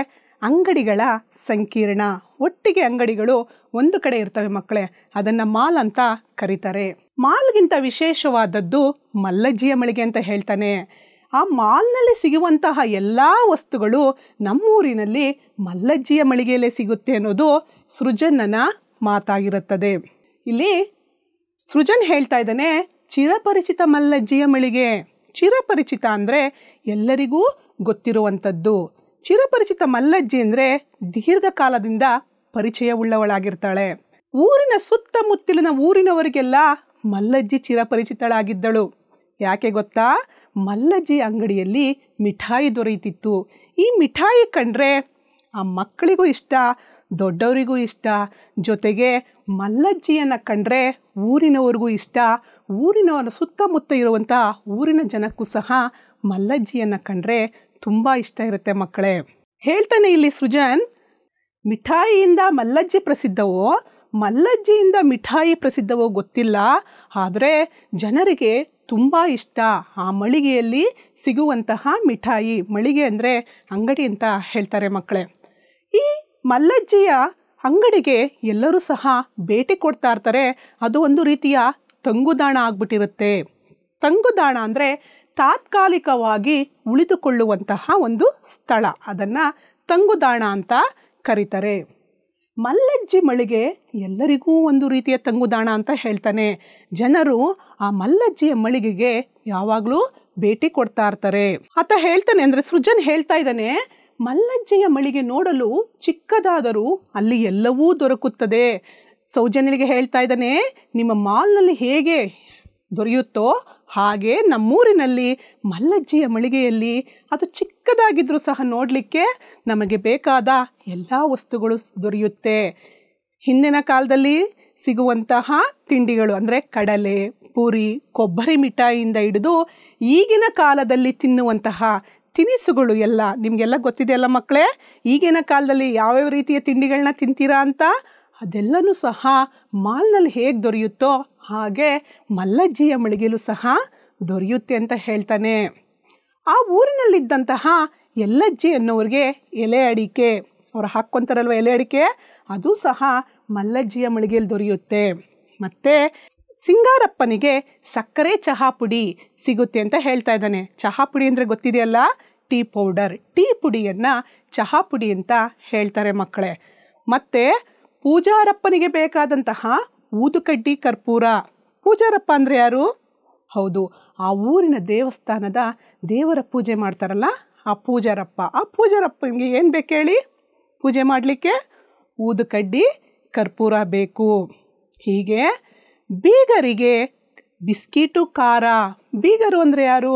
ಅಂಗಡಿಗಳ ಸಂಕೀರ್ಣ ಒಟ್ಟಿಗೆ ಅಂಗಡಿಗಳು ಒಂದು ಕಡೆ ಇರ್ತವೆ ಮಕ್ಕಳೇ ಅದನ್ನು ಮಾಲ್ ಅಂತ ಕರೀತಾರೆ ಮಾಲ್ಗಿಂತ ವಿಶೇಷವಾದದ್ದು ಮಲ್ಲಜ್ಜಿಯ ಮಳಿಗೆ ಅಂತ ಹೇಳ್ತಾನೆ ಆ ಮಾಲ್ನಲ್ಲಿ ಸಿಗುವಂತಹ ಎಲ್ಲ ವಸ್ತುಗಳು ನಮ್ಮೂರಿನಲ್ಲಿ ಮಲ್ಲಜ್ಜಿಯ ಮಳಿಗೆಯಲ್ಲೇ ಸಿಗುತ್ತೆ ಅನ್ನೋದು ಸೃಜನನ ಮಾತಾಗಿರುತ್ತದೆ ಇಲ್ಲಿ ಸೃಜನ್ ಹೇಳ್ತಾ ಇದ್ದಾನೆ ಚಿರಪರಿಚಿತ ಮಲ್ಲಜ್ಜಿಯ ಮಳಿಗೆ ಚಿರಪರಿಚಿತ ಅಂದರೆ ಎಲ್ಲರಿಗೂ ಗೊತ್ತಿರುವಂಥದ್ದು ಚಿರಪರಿಚಿತ ಮಲ್ಲಜ್ಜಿ ಅಂದರೆ ದೀರ್ಘಕಾಲದಿಂದ ಪರಿಚಯವುಳ್ಳವಳಾಗಿರ್ತಾಳೆ ಊರಿನ ಸುತ್ತಮುತ್ತಲಿನ ಊರಿನವರಿಗೆಲ್ಲ ಮಲ್ಲಜ್ಜಿ ಚಿರಪರಿಚಿತಳಾಗಿದ್ದಳು ಯಾಕೆ ಗೊತ್ತಾ ಮಲ್ಲಜ್ಜಿ ಅಂಗಡಿಯಲ್ಲಿ ಮಿಠಾಯಿ ದೊರೆಯುತ್ತಿತ್ತು ಈ ಮಿಠಾಯಿ ಕಂಡ್ರೆ ಆ ಮಕ್ಕಳಿಗೂ ಇಷ್ಟ ದೊಡ್ಡವರಿಗೂ ಇಷ್ಟ ಜೊತೆಗೆ ಮಲ್ಲಜ್ಜಿಯನ್ನು ಕಂಡ್ರೆ ಊರಿನವರಿಗೂ ಇಷ್ಟ ಊರಿನವರ ಸುತ್ತಮುತ್ತ ಇರುವಂಥ ಊರಿನ ಜನಕ್ಕೂ ಸಹ ಮಲ್ಲಜ್ಜಿಯನ್ನು ಕಂಡ್ರೆ ತುಂಬ ಇಷ್ಟ ಇರುತ್ತೆ ಮಕ್ಕಳೇ ಹೇಳ್ತಾನೆ ಇಲ್ಲಿ ಸೃಜನ್ ಮಿಠಾಯಿಯಿಂದ ಮಲ್ಲಜ್ಜಿ ಪ್ರಸಿದ್ಧವೋ ಮಲ್ಲಜ್ಜಿಯಿಂದ ಮಿಠಾಯಿ ಪ್ರಸಿದ್ಧವೋ ಗೊತ್ತಿಲ್ಲ ಆದರೆ ಜನರಿಗೆ ತುಂಬ ಇಷ್ಟ ಆ ಮಳಿಗೆಯಲ್ಲಿ ಸಿಗುವಂತಹ ಮಿಠಾಯಿ ಮಳಿಗೆ ಅಂದರೆ ಅಂಗಡಿ ಅಂತ ಹೇಳ್ತಾರೆ ಮಕ್ಕಳೇ ಈ ಮಲ್ಲಜ್ಜಿಯ ಅಂಗಡಿಗೆ ಎಲ್ಲರೂ ಸಹ ಭೇಟಿ ಕೊಡ್ತಾ ಇರ್ತಾರೆ ಅದು ಒಂದು ರೀತಿಯ ತಂಗುದಾಣ ಆಗ್ಬಿಟ್ಟಿರುತ್ತೆ ತಂಗುದಾಣ ಅಂದರೆ ತಾತ್ಕಾಲಿಕವಾಗಿ ಉಳಿದುಕೊಳ್ಳುವಂತಹ ಒಂದು ಸ್ಥಳ ಅದನ್ನು ತಂಗುದಾಣ ಅಂತ ಕರೀತಾರೆ ಮಲ್ಲಜ್ಜಿ ಮಳಿಗೆ ಎಲ್ಲರಿಗೂ ಒಂದು ರೀತಿಯ ತಂಗುದಾಣ ಅಂತ ಹೇಳ್ತಾನೆ ಜನರು ಆ ಮಲ್ಲಜ್ಜಿಯ ಮಳಿಗೆಗೆ ಯಾವಾಗಲೂ ಭೇಟಿ ಕೊಡ್ತಾ ಇರ್ತಾರೆ ಆತ ಹೇಳ್ತಾನೆ ಅಂದರೆ ಸೃಜನ್ ಹೇಳ್ತಾ ಇದ್ದಾನೆ ಮಲ್ಲಜ್ಜಿಯ ಮಳಿಗೆ ನೋಡಲು ಚಿಕ್ಕದಾದರೂ ಅಲ್ಲಿ ಎಲ್ಲವೂ ದೊರಕುತ್ತದೆ ಸೌಜನ್ಯನಿಗೆ ಹೇಳ್ತಾ ಇದ್ದಾನೆ ನಿಮ್ಮ ಮಾಲ್ನಲ್ಲಿ ಹೇಗೆ ದೊರೆಯುತ್ತೋ ಹಾಗೆ ನಮ್ಮೂರಿನಲ್ಲಿ ಮಲ್ಲಜ್ಜಿಯ ಮಳಿಗೆಯಲ್ಲಿ ಅದು ಚಿಕ್ಕದಾಗಿದ್ದರೂ ಸಹ ನೋಡಲಿಕ್ಕೆ ನಮಗೆ ಬೇಕಾದ ಎಲ್ಲ ವಸ್ತುಗಳು ದೊರೆಯುತ್ತೆ ಹಿಂದಿನ ಕಾಲದಲ್ಲಿ ಸಿಗುವಂತಹ ತಿಂಡಿಗಳು ಅಂದರೆ ಕಡಲೆ ಪೂರಿ ಕೊಬ್ಬರಿ ಮಿಠಾಯಿಯಿಂದ ಹಿಡಿದು ಈಗಿನ ಕಾಲದಲ್ಲಿ ತಿನ್ನುವಂತಹ ತಿನಿಸುಗಳು ಎಲ್ಲ ನಿಮಗೆಲ್ಲ ಗೊತ್ತಿದೆಯಲ್ಲ ಮಕ್ಕಳೇ ಈಗಿನ ಕಾಲದಲ್ಲಿ ಯಾವ್ಯಾವ ರೀತಿಯ ತಿಂಡಿಗಳನ್ನ ತಿಂತೀರಾ ಅಂತ ಅದೆಲ್ಲನೂ ಸಹ ಮಾಲ್ನಲ್ಲಿ ಹೇಗೆ ದೊರೆಯುತ್ತೋ ಹಾಗೆ ಮಲ್ಲಜ್ಜಿಯ ಮಳಿಗೆಲು ಸಹ ದೊರೆಯುತ್ತೆ ಅಂತ ಹೇಳ್ತಾನೆ ಆ ಊರಿನಲ್ಲಿದ್ದಂತಹ ಎಲ್ಲಜ್ಜಿ ಅನ್ನೋರಿಗೆ ಎಲೆ ಅಡಿಕೆ ಅವರು ಹಾಕ್ಕೊಂತಾರಲ್ವ ಎಲೆ ಅಡಿಕೆ ಅದು ಸಹ ಮಲ್ಲಜ್ಜಿಯ ಮಳಿಗೆಯಲ್ಲಿ ದೊರೆಯುತ್ತೆ ಮತ್ತು ಸಿಂಗಾರಪ್ಪನಿಗೆ ಸಕ್ಕರೆ ಚಹಾ ಪುಡಿ ಸಿಗುತ್ತೆ ಅಂತ ಹೇಳ್ತಾ ಇದ್ದಾನೆ ಚಹಾ ಪುಡಿ ಅಂದರೆ ಗೊತ್ತಿದೆಯಲ್ಲ ಟೀ ಪೌಡರ್ ಟೀ ಪುಡಿಯನ್ನು ಚಹಾ ಪುಡಿ ಅಂತ ಹೇಳ್ತಾರೆ ಮಕ್ಕಳೇ ಮತ್ತು ಪೂಜಾರಪ್ಪನಿಗೆ ಬೇಕಾದಂತಹ ಊದುಕಡ್ಡಿ ಕರ್ಪೂರ ಪೂಜಾರಪ್ಪ ಅಂದರೆ ಯಾರು ಹೌದು ಆ ಊರಿನ ದೇವಸ್ಥಾನದ ದೇವರ ಪೂಜೆ ಮಾಡ್ತಾರಲ್ಲ ಆ ಪೂಜಾರಪ್ಪ ಆ ನಿಮಗೆ ಏನು ಬೇಕು ಹೇಳಿ ಪೂಜೆ ಮಾಡಲಿಕ್ಕೆ ಊದುಕಡ್ಡಿ ಕರ್ಪೂರ ಬೇಕು ಹೀಗೆ ಬೀಗರಿಗೆ ಬಿಸ್ಕಿಟು ಖಾರ ಬೀಗರು ಅಂದರೆ ಯಾರು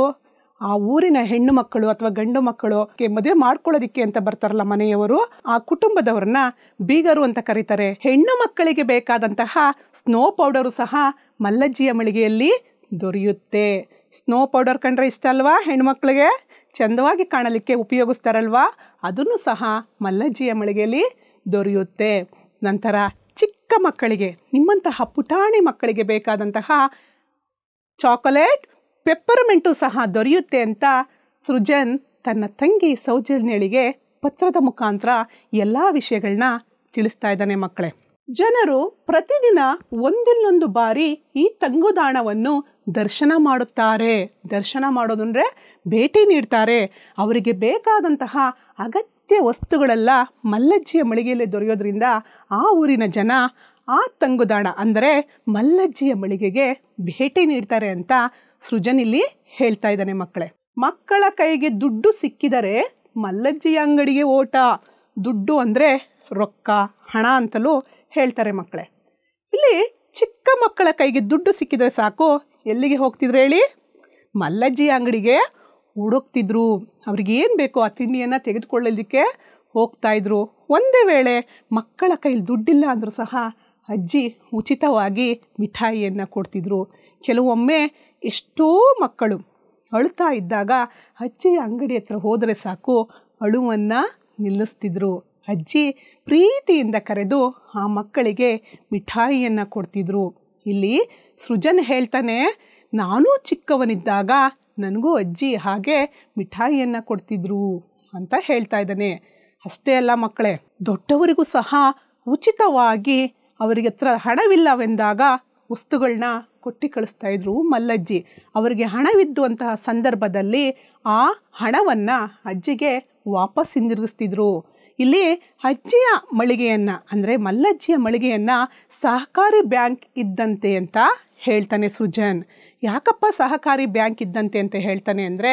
ಆ ಊರಿನ ಹೆಣ್ಣು ಮಕ್ಕಳು ಅಥವಾ ಗಂಡು ಮಕ್ಕಳು ಮದುವೆ ಮಾಡ್ಕೊಳ್ಳೋದಿಕ್ಕೆ ಅಂತ ಬರ್ತಾರಲ್ಲ ಮನೆಯವರು ಆ ಕುಟುಂಬದವರನ್ನ ಬೀಗರು ಅಂತ ಕರೀತಾರೆ ಹೆಣ್ಣು ಮಕ್ಕಳಿಗೆ ಬೇಕಾದಂತಹ ಸ್ನೋ ಪೌಡರು ಸಹ ಮಲ್ಲಜ್ಜಿಯ ಮಳಿಗೆಯಲ್ಲಿ ದೊರೆಯುತ್ತೆ ಸ್ನೋ ಪೌಡರ್ ಕಂಡ್ರೆ ಇಷ್ಟ ಅಲ್ವಾ ಮಕ್ಕಳಿಗೆ ಚಂದವಾಗಿ ಕಾಣಲಿಕ್ಕೆ ಉಪಯೋಗಿಸ್ತಾರಲ್ವಾ ಅದನ್ನು ಸಹ ಮಲ್ಲಜ್ಜಿಯ ಮಳಿಗೆಯಲ್ಲಿ ದೊರೆಯುತ್ತೆ ನಂತರ ಚಿಕ್ಕ ಮಕ್ಕಳಿಗೆ ನಿಮ್ಮಂತಹ ಪುಟಾಣಿ ಮಕ್ಕಳಿಗೆ ಬೇಕಾದಂತಹ ಚಾಕೊಲೇಟ್ ಪೆಪ್ಪರ್ಮೆಂಟು ಸಹ ದೊರೆಯುತ್ತೆ ಅಂತ ಸೃಜನ್ ತನ್ನ ತಂಗಿ ಸೌಜನ್ಯಳಿಗೆ ಪತ್ರದ ಮುಖಾಂತರ ಎಲ್ಲ ವಿಷಯಗಳನ್ನ ತಿಳಿಸ್ತಾ ಇದ್ದಾನೆ ಮಕ್ಕಳೇ ಜನರು ಪ್ರತಿದಿನ ಒಂದಿಲ್ಲೊಂದು ಬಾರಿ ಈ ತಂಗುದಾಣವನ್ನು ದರ್ಶನ ಮಾಡುತ್ತಾರೆ ದರ್ಶನ ಮಾಡೋದಂದರೆ ಭೇಟಿ ನೀಡ್ತಾರೆ ಅವರಿಗೆ ಬೇಕಾದಂತಹ ಅಗತ್ಯ ವಸ್ತುಗಳೆಲ್ಲ ಮಲ್ಲಜ್ಜಿಯ ಮಳಿಗೆಯಲ್ಲಿ ದೊರೆಯೋದ್ರಿಂದ ಆ ಊರಿನ ಜನ ಆ ತಂಗುದಾಣ ಅಂದರೆ ಮಲ್ಲಜ್ಜಿಯ ಮಳಿಗೆಗೆ ಭೇಟಿ ನೀಡ್ತಾರೆ ಅಂತ ಸೃಜನ್ ಇಲ್ಲಿ ಹೇಳ್ತಾ ಇದ್ದಾನೆ ಮಕ್ಕಳೇ ಮಕ್ಕಳ ಕೈಗೆ ದುಡ್ಡು ಸಿಕ್ಕಿದರೆ ಮಲ್ಲಜ್ಜಿ ಅಂಗಡಿಗೆ ಓಟ ದುಡ್ಡು ಅಂದರೆ ರೊಕ್ಕ ಹಣ ಅಂತಲೂ ಹೇಳ್ತಾರೆ ಮಕ್ಕಳೇ ಇಲ್ಲಿ ಚಿಕ್ಕ ಮಕ್ಕಳ ಕೈಗೆ ದುಡ್ಡು ಸಿಕ್ಕಿದರೆ ಸಾಕು ಎಲ್ಲಿಗೆ ಹೋಗ್ತಿದ್ರು ಹೇಳಿ ಮಲ್ಲಜ್ಜಿ ಅಂಗಡಿಗೆ ಹುಡುಕ್ತಿದ್ರು ಏನು ಬೇಕೋ ಆ ತಿಂಡಿಯನ್ನು ತೆಗೆದುಕೊಳ್ಳಲಿಕ್ಕೆ ಹೋಗ್ತಾಯಿದ್ರು ಒಂದೇ ವೇಳೆ ಮಕ್ಕಳ ಕೈಲಿ ದುಡ್ಡಿಲ್ಲ ಅಂದರೂ ಸಹ ಅಜ್ಜಿ ಉಚಿತವಾಗಿ ಮಿಠಾಯಿಯನ್ನು ಕೊಡ್ತಿದ್ರು ಕೆಲವೊಮ್ಮೆ ಎಷ್ಟೋ ಮಕ್ಕಳು ಅಳ್ತಾ ಇದ್ದಾಗ ಅಜ್ಜಿಯ ಅಂಗಡಿ ಹತ್ರ ಹೋದರೆ ಸಾಕು ಅಳುವನ್ನು ನಿಲ್ಲಿಸ್ತಿದ್ರು ಅಜ್ಜಿ ಪ್ರೀತಿಯಿಂದ ಕರೆದು ಆ ಮಕ್ಕಳಿಗೆ ಮಿಠಾಯಿಯನ್ನು ಕೊಡ್ತಿದ್ರು ಇಲ್ಲಿ ಸೃಜನ್ ಹೇಳ್ತಾನೆ ನಾನು ಚಿಕ್ಕವನಿದ್ದಾಗ ನನಗೂ ಅಜ್ಜಿ ಹಾಗೆ ಮಿಠಾಯಿಯನ್ನು ಕೊಡ್ತಿದ್ರು ಅಂತ ಹೇಳ್ತಾ ಇದ್ದಾನೆ ಅಷ್ಟೇ ಅಲ್ಲ ಮಕ್ಕಳೇ ದೊಡ್ಡವರಿಗೂ ಸಹ ಉಚಿತವಾಗಿ ಅವರಿಗೆ ಹತ್ರ ಹಣವಿಲ್ಲವೆಂದಾಗ ವಸ್ತುಗಳನ್ನ ಕೊಟ್ಟು ಕಳಿಸ್ತಾಯಿದ್ರು ಮಲ್ಲಜ್ಜಿ ಅವರಿಗೆ ಹಣವಿದ್ದುವಂತಹ ಸಂದರ್ಭದಲ್ಲಿ ಆ ಹಣವನ್ನು ಅಜ್ಜಿಗೆ ವಾಪಸ್ ಹಿಂದಿರುಗಿಸ್ತಿದ್ರು ಇಲ್ಲಿ ಅಜ್ಜಿಯ ಮಳಿಗೆಯನ್ನು ಅಂದರೆ ಮಲ್ಲಜ್ಜಿಯ ಮಳಿಗೆಯನ್ನು ಸಹಕಾರಿ ಬ್ಯಾಂಕ್ ಇದ್ದಂತೆ ಅಂತ ಹೇಳ್ತಾನೆ ಸೃಜನ್ ಯಾಕಪ್ಪ ಸಹಕಾರಿ ಬ್ಯಾಂಕ್ ಇದ್ದಂತೆ ಅಂತ ಹೇಳ್ತಾನೆ ಅಂದರೆ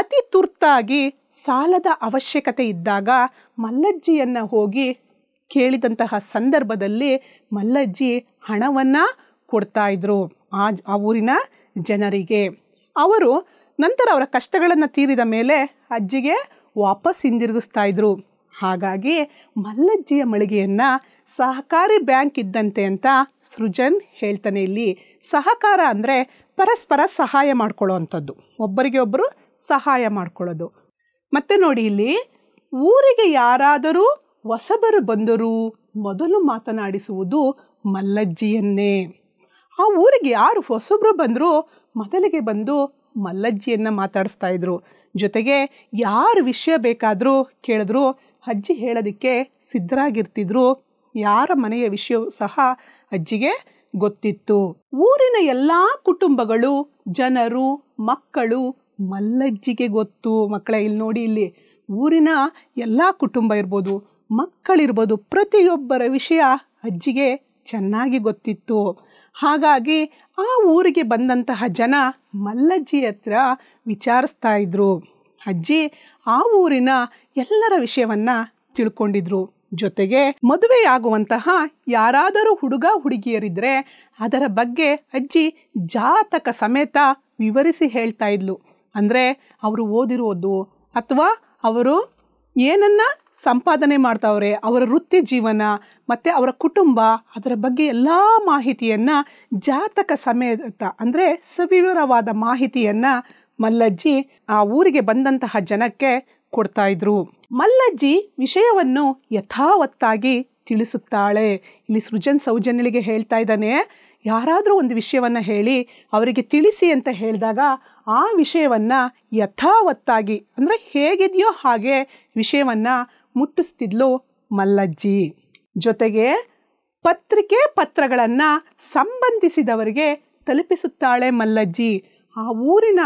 ಅತಿ ತುರ್ತಾಗಿ ಸಾಲದ ಅವಶ್ಯಕತೆ ಇದ್ದಾಗ ಮಲ್ಲಜ್ಜಿಯನ್ನು ಹೋಗಿ ಕೇಳಿದಂತಹ ಸಂದರ್ಭದಲ್ಲಿ ಮಲ್ಲಜ್ಜಿ ಹಣವನ್ನು ಕೊಡ್ತಾ ಆ ಆ ಊರಿನ ಜನರಿಗೆ ಅವರು ನಂತರ ಅವರ ಕಷ್ಟಗಳನ್ನು ತೀರಿದ ಮೇಲೆ ಅಜ್ಜಿಗೆ ವಾಪಸ್ ಹಿಂದಿರುಗಿಸ್ತಾಯಿದ್ರು ಹಾಗಾಗಿ ಮಲ್ಲಜ್ಜಿಯ ಮಳಿಗೆಯನ್ನು ಸಹಕಾರಿ ಬ್ಯಾಂಕ್ ಇದ್ದಂತೆ ಅಂತ ಸೃಜನ್ ಹೇಳ್ತಾನೆ ಇಲ್ಲಿ ಸಹಕಾರ ಅಂದರೆ ಪರಸ್ಪರ ಸಹಾಯ ಮಾಡ್ಕೊಳ್ಳೋ ಅಂಥದ್ದು ಒಬ್ಬರಿಗೆ ಒಬ್ಬರು ಸಹಾಯ ಮಾಡ್ಕೊಳ್ಳೋದು ಮತ್ತು ನೋಡಿ ಇಲ್ಲಿ ಊರಿಗೆ ಯಾರಾದರೂ ಹೊಸಬರು ಬಂದರೂ ಮೊದಲು ಮಾತನಾಡಿಸುವುದು ಮಲ್ಲಜ್ಜಿಯನ್ನೇ ಆ ಊರಿಗೆ ಯಾರು ಹೊಸೊಬ್ಬರು ಬಂದರೂ ಮೊದಲಿಗೆ ಬಂದು ಮಲ್ಲಜ್ಜಿಯನ್ನು ಮಾತಾಡಿಸ್ತಾ ಇದ್ರು ಜೊತೆಗೆ ಯಾರು ವಿಷಯ ಬೇಕಾದರೂ ಕೇಳಿದ್ರು ಅಜ್ಜಿ ಹೇಳೋದಕ್ಕೆ ಸಿದ್ಧರಾಗಿರ್ತಿದ್ರು ಯಾರ ಮನೆಯ ವಿಷಯವೂ ಸಹ ಅಜ್ಜಿಗೆ ಗೊತ್ತಿತ್ತು ಊರಿನ ಎಲ್ಲ ಕುಟುಂಬಗಳು ಜನರು ಮಕ್ಕಳು ಮಲ್ಲಜ್ಜಿಗೆ ಗೊತ್ತು ಮಕ್ಕಳ ಇಲ್ಲಿ ನೋಡಿ ಇಲ್ಲಿ ಊರಿನ ಎಲ್ಲ ಕುಟುಂಬ ಇರ್ಬೋದು ಮಕ್ಕಳಿರ್ಬೋದು ಪ್ರತಿಯೊಬ್ಬರ ವಿಷಯ ಅಜ್ಜಿಗೆ ಚೆನ್ನಾಗಿ ಗೊತ್ತಿತ್ತು ಹಾಗಾಗಿ ಆ ಊರಿಗೆ ಬಂದಂತಹ ಜನ ಮಲ್ಲಜ್ಜಿ ಹತ್ರ ವಿಚಾರಿಸ್ತಾ ಇದ್ರು ಅಜ್ಜಿ ಆ ಊರಿನ ಎಲ್ಲರ ವಿಷಯವನ್ನು ತಿಳ್ಕೊಂಡಿದ್ರು ಜೊತೆಗೆ ಮದುವೆಯಾಗುವಂತಹ ಯಾರಾದರೂ ಹುಡುಗ ಹುಡುಗಿಯರಿದ್ದರೆ ಅದರ ಬಗ್ಗೆ ಅಜ್ಜಿ ಜಾತಕ ಸಮೇತ ವಿವರಿಸಿ ಹೇಳ್ತಾ ಇದ್ಲು ಅಂದರೆ ಅವರು ಓದಿರೋದು ಅಥವಾ ಅವರು ಏನನ್ನ ಸಂಪಾದನೆ ಮಾಡ್ತಾವ್ರೆ ಅವರ ವೃತ್ತಿ ಜೀವನ ಮತ್ತು ಅವರ ಕುಟುಂಬ ಅದರ ಬಗ್ಗೆ ಎಲ್ಲ ಮಾಹಿತಿಯನ್ನು ಜಾತಕ ಸಮೇತ ಅಂದರೆ ಸವಿವರವಾದ ಮಾಹಿತಿಯನ್ನು ಮಲ್ಲಜ್ಜಿ ಆ ಊರಿಗೆ ಬಂದಂತಹ ಜನಕ್ಕೆ ಕೊಡ್ತಾಯಿದ್ರು ಮಲ್ಲಜ್ಜಿ ವಿಷಯವನ್ನು ಯಥಾವತ್ತಾಗಿ ತಿಳಿಸುತ್ತಾಳೆ ಇಲ್ಲಿ ಸೃಜನ್ ಸೌಜನ್ಯಳಿಗೆ ಹೇಳ್ತಾ ಇದ್ದಾನೆ ಯಾರಾದರೂ ಒಂದು ವಿಷಯವನ್ನು ಹೇಳಿ ಅವರಿಗೆ ತಿಳಿಸಿ ಅಂತ ಹೇಳಿದಾಗ ಆ ವಿಷಯವನ್ನು ಯಥಾವತ್ತಾಗಿ ಅಂದರೆ ಹೇಗಿದೆಯೋ ಹಾಗೆ ವಿಷಯವನ್ನು ಮುಟ್ಟಿಸ್ತಿದ್ಲು ಮಲ್ಲಜ್ಜಿ ಜೊತೆಗೆ ಪತ್ರಿಕೆ ಪತ್ರಗಳನ್ನು ಸಂಬಂಧಿಸಿದವರಿಗೆ ತಲುಪಿಸುತ್ತಾಳೆ ಮಲ್ಲಜ್ಜಿ ಆ ಊರಿನ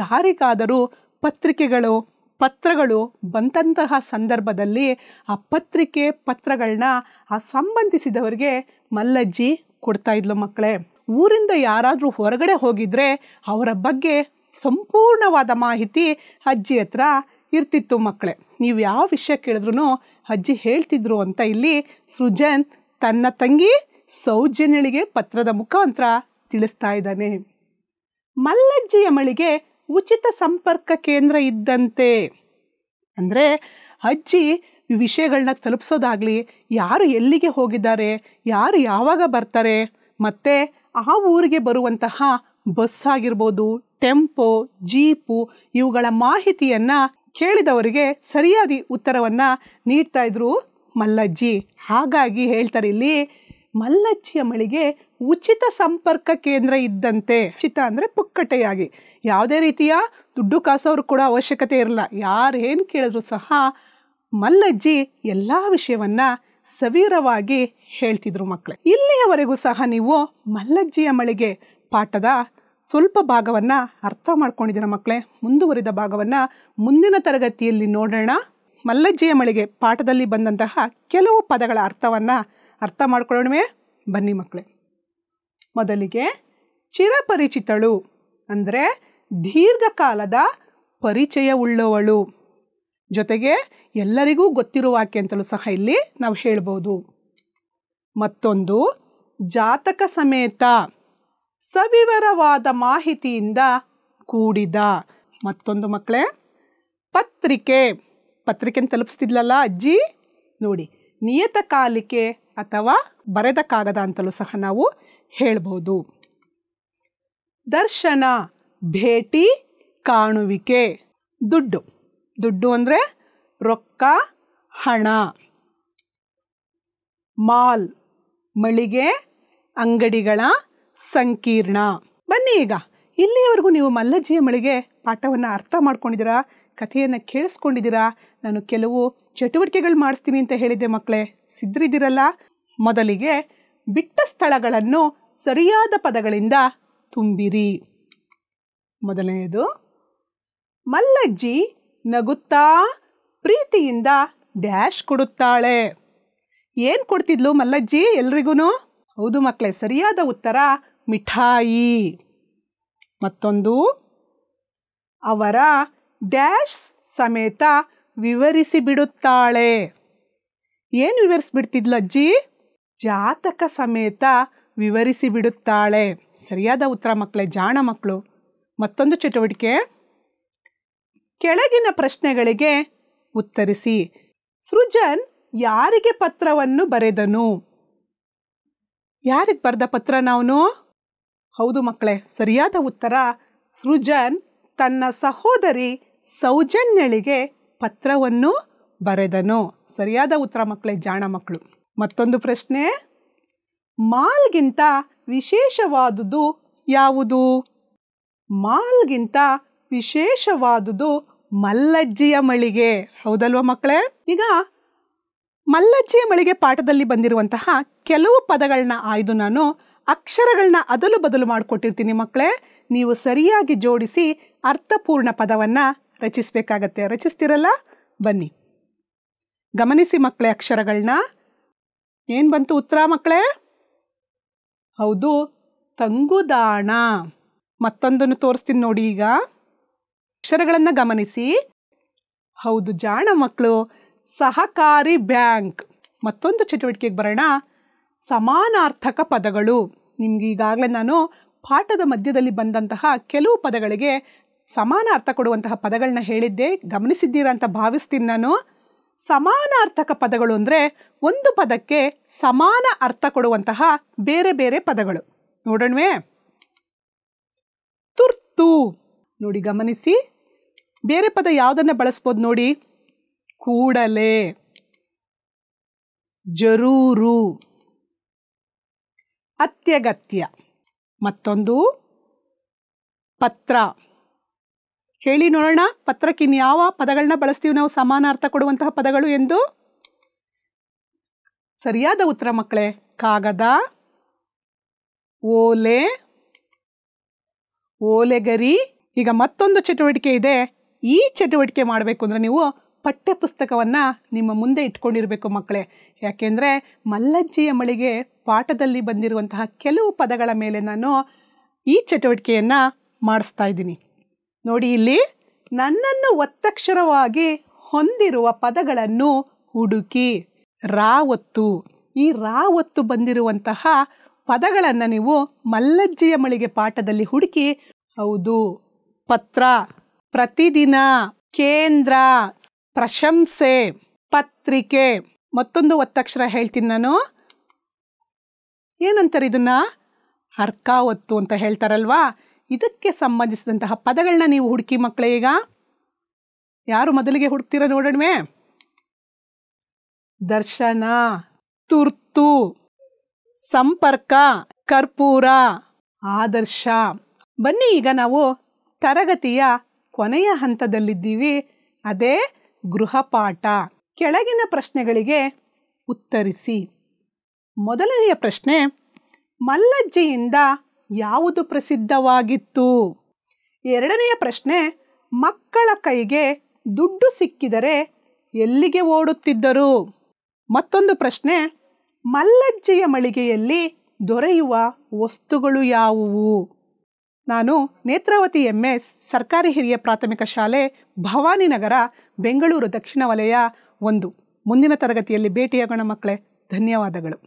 ಯಾರಿಗಾದರೂ ಪತ್ರಿಕೆಗಳು ಪತ್ರಗಳು ಬಂದಂತಹ ಸಂದರ್ಭದಲ್ಲಿ ಆ ಪತ್ರಿಕೆ ಪತ್ರಗಳನ್ನ ಆ ಸಂಬಂಧಿಸಿದವರಿಗೆ ಮಲ್ಲಜ್ಜಿ ಕೊಡ್ತಾ ಇದ್ಲು ಮಕ್ಕಳೇ ಊರಿಂದ ಯಾರಾದರೂ ಹೊರಗಡೆ ಹೋಗಿದ್ರೆ ಅವರ ಬಗ್ಗೆ ಸಂಪೂರ್ಣವಾದ ಮಾಹಿತಿ ಅಜ್ಜಿ ಹತ್ರ ಇರ್ತಿತ್ತು ಮಕ್ಕಳೇ ನೀವು ಯಾವ ವಿಷಯ ಕೇಳಿದ್ರೂ ಅಜ್ಜಿ ಹೇಳ್ತಿದ್ರು ಅಂತ ಇಲ್ಲಿ ಸೃಜನ್ ತನ್ನ ತಂಗಿ ಸೌಜನ್ಯಳಿಗೆ ಪತ್ರದ ಮುಖಾಂತರ ತಿಳಿಸ್ತಾ ಇದ್ದಾನೆ ಮಲ್ಲಜ್ಜಿಯ ಮಳಿಗೆ ಉಚಿತ ಸಂಪರ್ಕ ಕೇಂದ್ರ ಇದ್ದಂತೆ ಅಂದರೆ ಅಜ್ಜಿ ವಿಷಯಗಳನ್ನ ತಲುಪಿಸೋದಾಗಲಿ ಯಾರು ಎಲ್ಲಿಗೆ ಹೋಗಿದ್ದಾರೆ ಯಾರು ಯಾವಾಗ ಬರ್ತಾರೆ ಮತ್ತು ಆ ಊರಿಗೆ ಬರುವಂತಹ ಬಸ್ ಆಗಿರ್ಬೋದು ಟೆಂಪೋ ಜೀಪು ಇವುಗಳ ಮಾಹಿತಿಯನ್ನು ಕೇಳಿದವರಿಗೆ ಸರಿಯಾದ ಉತ್ತರವನ್ನು ನೀಡ್ತಾ ಇದ್ರು ಮಲ್ಲಜ್ಜಿ ಹಾಗಾಗಿ ಹೇಳ್ತಾರೆ ಇಲ್ಲಿ ಮಲ್ಲಜ್ಜಿಯ ಮಳಿಗೆ ಉಚಿತ ಸಂಪರ್ಕ ಕೇಂದ್ರ ಇದ್ದಂತೆ ಉಚಿತ ಅಂದರೆ ಪುಕ್ಕಟೆಯಾಗಿ ಯಾವುದೇ ರೀತಿಯ ದುಡ್ಡು ಕಾಸೋರು ಕೂಡ ಅವಶ್ಯಕತೆ ಇರಲ್ಲ ಯಾರು ಏನು ಕೇಳಿದ್ರು ಸಹ ಮಲ್ಲಜ್ಜಿ ಎಲ್ಲ ವಿಷಯವನ್ನು ಸವಿರವಾಗಿ ಹೇಳ್ತಿದ್ರು ಮಕ್ಕಳು ಇಲ್ಲಿಯವರೆಗೂ ಸಹ ನೀವು ಮಲ್ಲಜ್ಜಿಯ ಮಳಿಗೆ ಪಾಠದ ಸ್ವಲ್ಪ ಭಾಗವನ್ನು ಅರ್ಥ ಮಾಡ್ಕೊಂಡಿದ್ದೀರ ಮಕ್ಕಳೇ ಮುಂದುವರಿದ ಭಾಗವನ್ನು ಮುಂದಿನ ತರಗತಿಯಲ್ಲಿ ನೋಡೋಣ ಮಲ್ಲಜ್ಜೆಯ ಮಳಿಗೆ ಪಾಠದಲ್ಲಿ ಬಂದಂತಹ ಕೆಲವು ಪದಗಳ ಅರ್ಥವನ್ನು ಅರ್ಥ ಮಾಡ್ಕೊಳ್ಳೋಣವೇ ಬನ್ನಿ ಮಕ್ಕಳೇ ಮೊದಲಿಗೆ ಚಿರಪರಿಚಿತಳು ಅಂದರೆ ದೀರ್ಘಕಾಲದ ಪರಿಚಯವುಳ್ಳವಳು ಜೊತೆಗೆ ಎಲ್ಲರಿಗೂ ಗೊತ್ತಿರುವ ಆಕೆ ಅಂತಲೂ ಸಹ ಇಲ್ಲಿ ನಾವು ಹೇಳ್ಬೋದು ಮತ್ತೊಂದು ಜಾತಕ ಸಮೇತ ಸವಿವರವಾದ ಮಾಹಿತಿಯಿಂದ ಕೂಡಿದ ಮತ್ತೊಂದು ಮಕ್ಕಳೇ ಪತ್ರಿಕೆ ಪತ್ರಿಕೆನ ತಲುಪಿಸ್ತಿದ್ಲಲ್ಲ ಅಜ್ಜಿ ನೋಡಿ ನಿಯತಕಾಲಿಕೆ ಅಥವಾ ಬರೆದ ಕಾಗದ ಅಂತಲೂ ಸಹ ನಾವು ಹೇಳ್ಬೋದು ದರ್ಶನ ಭೇಟಿ ಕಾಣುವಿಕೆ ದುಡ್ಡು ದುಡ್ಡು ಅಂದರೆ ರೊಕ್ಕ ಹಣ ಮಾಲ್ ಮಳಿಗೆ ಅಂಗಡಿಗಳ ಸಂಕೀರ್ಣ ಬನ್ನಿ ಈಗ ಇಲ್ಲಿಯವರೆಗೂ ನೀವು ಮಲ್ಲಜ್ಜಿಯ ಮಳಿಗೆ ಪಾಠವನ್ನು ಅರ್ಥ ಮಾಡ್ಕೊಂಡಿದ್ದೀರಾ ಕಥೆಯನ್ನು ಕೇಳಿಸ್ಕೊಂಡಿದ್ದೀರಾ ನಾನು ಕೆಲವು ಚಟುವಟಿಕೆಗಳು ಮಾಡಿಸ್ತೀನಿ ಅಂತ ಹೇಳಿದ್ದೆ ಮಕ್ಕಳೇ ಸಿದ್ಧರಿದ್ದೀರಲ್ಲ ಮೊದಲಿಗೆ ಬಿಟ್ಟ ಸ್ಥಳಗಳನ್ನು ಸರಿಯಾದ ಪದಗಳಿಂದ ತುಂಬಿರಿ ಮೊದಲನೆಯದು ಮಲ್ಲಜ್ಜಿ ನಗುತ್ತಾ ಪ್ರೀತಿಯಿಂದ ಡ್ಯಾಶ್ ಕೊಡುತ್ತಾಳೆ ಏನು ಕೊಡ್ತಿದ್ಲು ಮಲ್ಲಜ್ಜಿ ಎಲ್ರಿಗೂ ಹೌದು ಮಕ್ಕಳೇ ಸರಿಯಾದ ಉತ್ತರ ಮಿಠಾಯಿ ಮತ್ತೊಂದು ಅವರ ಡ್ಯಾಶ್ ಸಮೇತ ವಿವರಿಸಿ ಬಿಡುತ್ತಾಳೆ ಏನು ಅಜ್ಜಿ ಜಾತಕ ಸಮೇತ ವಿವರಿಸಿ ಬಿಡುತ್ತಾಳೆ ಸರಿಯಾದ ಉತ್ತರ ಮಕ್ಕಳೇ ಜಾಣ ಮಕ್ಕಳು ಮತ್ತೊಂದು ಚಟುವಟಿಕೆ ಕೆಳಗಿನ ಪ್ರಶ್ನೆಗಳಿಗೆ ಉತ್ತರಿಸಿ ಸೃಜನ್ ಯಾರಿಗೆ ಪತ್ರವನ್ನು ಬರೆದನು ಯಾರಿಗೆ ಬರೆದ ಪತ್ರನ ಅವನು ಹೌದು ಮಕ್ಕಳೇ ಸರಿಯಾದ ಉತ್ತರ ಸೃಜನ್ ತನ್ನ ಸಹೋದರಿ ಸೌಜನ್ಯಳಿಗೆ ಪತ್ರವನ್ನು ಬರೆದನು ಸರಿಯಾದ ಉತ್ತರ ಮಕ್ಕಳೇ ಜಾಣ ಮಕ್ಕಳು ಮತ್ತೊಂದು ಪ್ರಶ್ನೆ ಮಾಲ್ಗಿಂತ ವಿಶೇಷವಾದುದು ಯಾವುದು ಮಾಲ್ಗಿಂತ ವಿಶೇಷವಾದುದು ಮಲ್ಲಜ್ಜಿಯ ಮಳಿಗೆ ಹೌದಲ್ವ ಮಕ್ಕಳೇ ಈಗ ಮಲ್ಲಜ್ಜಿಯ ಮಳಿಗೆ ಪಾಠದಲ್ಲಿ ಬಂದಿರುವಂತಹ ಕೆಲವು ಪದಗಳನ್ನ ಆಯ್ದು ನಾನು ಅಕ್ಷರಗಳನ್ನ ಅದಲು ಬದಲು ಮಾಡಿಕೊಟ್ಟಿರ್ತೀನಿ ಮಕ್ಕಳೇ ನೀವು ಸರಿಯಾಗಿ ಜೋಡಿಸಿ ಅರ್ಥಪೂರ್ಣ ಪದವನ್ನು ರಚಿಸಬೇಕಾಗತ್ತೆ ರಚಿಸ್ತಿರಲ್ಲ ಬನ್ನಿ ಗಮನಿಸಿ ಮಕ್ಕಳೇ ಅಕ್ಷರಗಳನ್ನ ಏನು ಬಂತು ಉತ್ತರ ಮಕ್ಕಳೇ ಹೌದು ತಂಗುದಾಣ ಮತ್ತೊಂದನ್ನು ತೋರಿಸ್ತೀನಿ ನೋಡಿ ಈಗ ಅಕ್ಷರಗಳನ್ನು ಗಮನಿಸಿ ಹೌದು ಜಾಣ ಮಕ್ಕಳು ಸಹಕಾರಿ ಬ್ಯಾಂಕ್ ಮತ್ತೊಂದು ಚಟುವಟಿಕೆಗೆ ಬರೋಣ ಸಮಾನಾರ್ಥಕ ಪದಗಳು ನಿಮ್ಗೆ ಈಗಾಗಲೇ ನಾನು ಪಾಠದ ಮಧ್ಯದಲ್ಲಿ ಬಂದಂತಹ ಕೆಲವು ಪದಗಳಿಗೆ ಸಮಾನ ಅರ್ಥ ಕೊಡುವಂತಹ ಪದಗಳನ್ನ ಹೇಳಿದ್ದೆ ಗಮನಿಸಿದ್ದೀರಾ ಅಂತ ಭಾವಿಸ್ತೀನಿ ನಾನು ಸಮಾನಾರ್ಥಕ ಪದಗಳು ಅಂದರೆ ಒಂದು ಪದಕ್ಕೆ ಸಮಾನ ಅರ್ಥ ಕೊಡುವಂತಹ ಬೇರೆ ಬೇರೆ ಪದಗಳು ನೋಡೋಣವೇ ತುರ್ತು ನೋಡಿ ಗಮನಿಸಿ ಬೇರೆ ಪದ ಯಾವುದನ್ನು ಬಳಸ್ಬೋದು ನೋಡಿ ಕೂಡಲೇ ಜರೂರು ಅತ್ಯಗತ್ಯ ಮತ್ತೊಂದು ಪತ್ರ ಹೇಳಿ ನೋಡೋಣ ಪತ್ರಕ್ಕೆ ಯಾವ ಪದಗಳನ್ನ ಬಳಸ್ತೀವಿ ನಾವು ಸಮಾನಾರ್ಥ ಕೊಡುವಂತಹ ಪದಗಳು ಎಂದು ಸರಿಯಾದ ಉತ್ತರ ಮಕ್ಕಳೇ ಕಾಗದ ಓಲೆ ಓಲೆಗರಿ ಈಗ ಮತ್ತೊಂದು ಚಟುವಟಿಕೆ ಇದೆ ಈ ಚಟುವಟಿಕೆ ಮಾಡಬೇಕು ಅಂದರೆ ನೀವು ಪಠ್ಯಪುಸ್ತಕವನ್ನು ನಿಮ್ಮ ಮುಂದೆ ಇಟ್ಕೊಂಡಿರಬೇಕು ಮಕ್ಕಳೇ ಯಾಕೆಂದರೆ ಮಲ್ಲಜ್ಜಿಯ ಮಳಿಗೆ ಪಾಠದಲ್ಲಿ ಬಂದಿರುವಂತಹ ಕೆಲವು ಪದಗಳ ಮೇಲೆ ನಾನು ಈ ಚಟುವಟಿಕೆಯನ್ನು ಮಾಡಿಸ್ತಾ ಇದ್ದೀನಿ ನೋಡಿ ಇಲ್ಲಿ ನನ್ನನ್ನು ಒತ್ತಕ್ಷರವಾಗಿ ಹೊಂದಿರುವ ಪದಗಳನ್ನು ಹುಡುಕಿ ರಾವತ್ತು ಈ ರಾವತ್ತು ಬಂದಿರುವಂತಹ ಪದಗಳನ್ನು ನೀವು ಮಲ್ಲಜ್ಜಿಯ ಮಳಿಗೆ ಪಾಠದಲ್ಲಿ ಹುಡುಕಿ ಹೌದು ಪತ್ರ ಪ್ರತಿದಿನ ಕೇಂದ್ರ ಪ್ರಶಂಸೆ ಪತ್ರಿಕೆ ಮತ್ತೊಂದು ಒತ್ತಕ್ಷರ ಹೇಳ್ತೀನಿ ನಾನು ಏನಂತಾರೆ ಇದನ್ನು ಒತ್ತು ಅಂತ ಹೇಳ್ತಾರಲ್ವಾ ಇದಕ್ಕೆ ಸಂಬಂಧಿಸಿದಂತಹ ಪದಗಳನ್ನ ನೀವು ಹುಡುಕಿ ಮಕ್ಕಳೇ ಈಗ ಯಾರು ಮೊದಲಿಗೆ ಹುಡುಕ್ತೀರ ನೋಡೋಣವೇ ದರ್ಶನ ತುರ್ತು ಸಂಪರ್ಕ ಕರ್ಪೂರ ಆದರ್ಶ ಬನ್ನಿ ಈಗ ನಾವು ತರಗತಿಯ ಕೊನೆಯ ಹಂತದಲ್ಲಿದ್ದೀವಿ ಅದೇ ಗೃಹಪಾಠ ಕೆಳಗಿನ ಪ್ರಶ್ನೆಗಳಿಗೆ ಉತ್ತರಿಸಿ ಮೊದಲನೆಯ ಪ್ರಶ್ನೆ ಮಲ್ಲಜ್ಜಿಯಿಂದ ಯಾವುದು ಪ್ರಸಿದ್ಧವಾಗಿತ್ತು ಎರಡನೆಯ ಪ್ರಶ್ನೆ ಮಕ್ಕಳ ಕೈಗೆ ದುಡ್ಡು ಸಿಕ್ಕಿದರೆ ಎಲ್ಲಿಗೆ ಓಡುತ್ತಿದ್ದರು ಮತ್ತೊಂದು ಪ್ರಶ್ನೆ ಮಲ್ಲಜ್ಜೆಯ ಮಳಿಗೆಯಲ್ಲಿ ದೊರೆಯುವ ವಸ್ತುಗಳು ಯಾವುವು ನಾನು ನೇತ್ರಾವತಿ ಎಂ ಎಸ್ ಸರ್ಕಾರಿ ಹಿರಿಯ ಪ್ರಾಥಮಿಕ ಶಾಲೆ ಭವಾನಿನಗರ ಬೆಂಗಳೂರು ದಕ್ಷಿಣ ವಲಯ ಒಂದು ಮುಂದಿನ ತರಗತಿಯಲ್ಲಿ ಭೇಟಿಯಾಗೋಣ ಮಕ್ಕಳೇ ಧನ್ಯವಾದಗಳು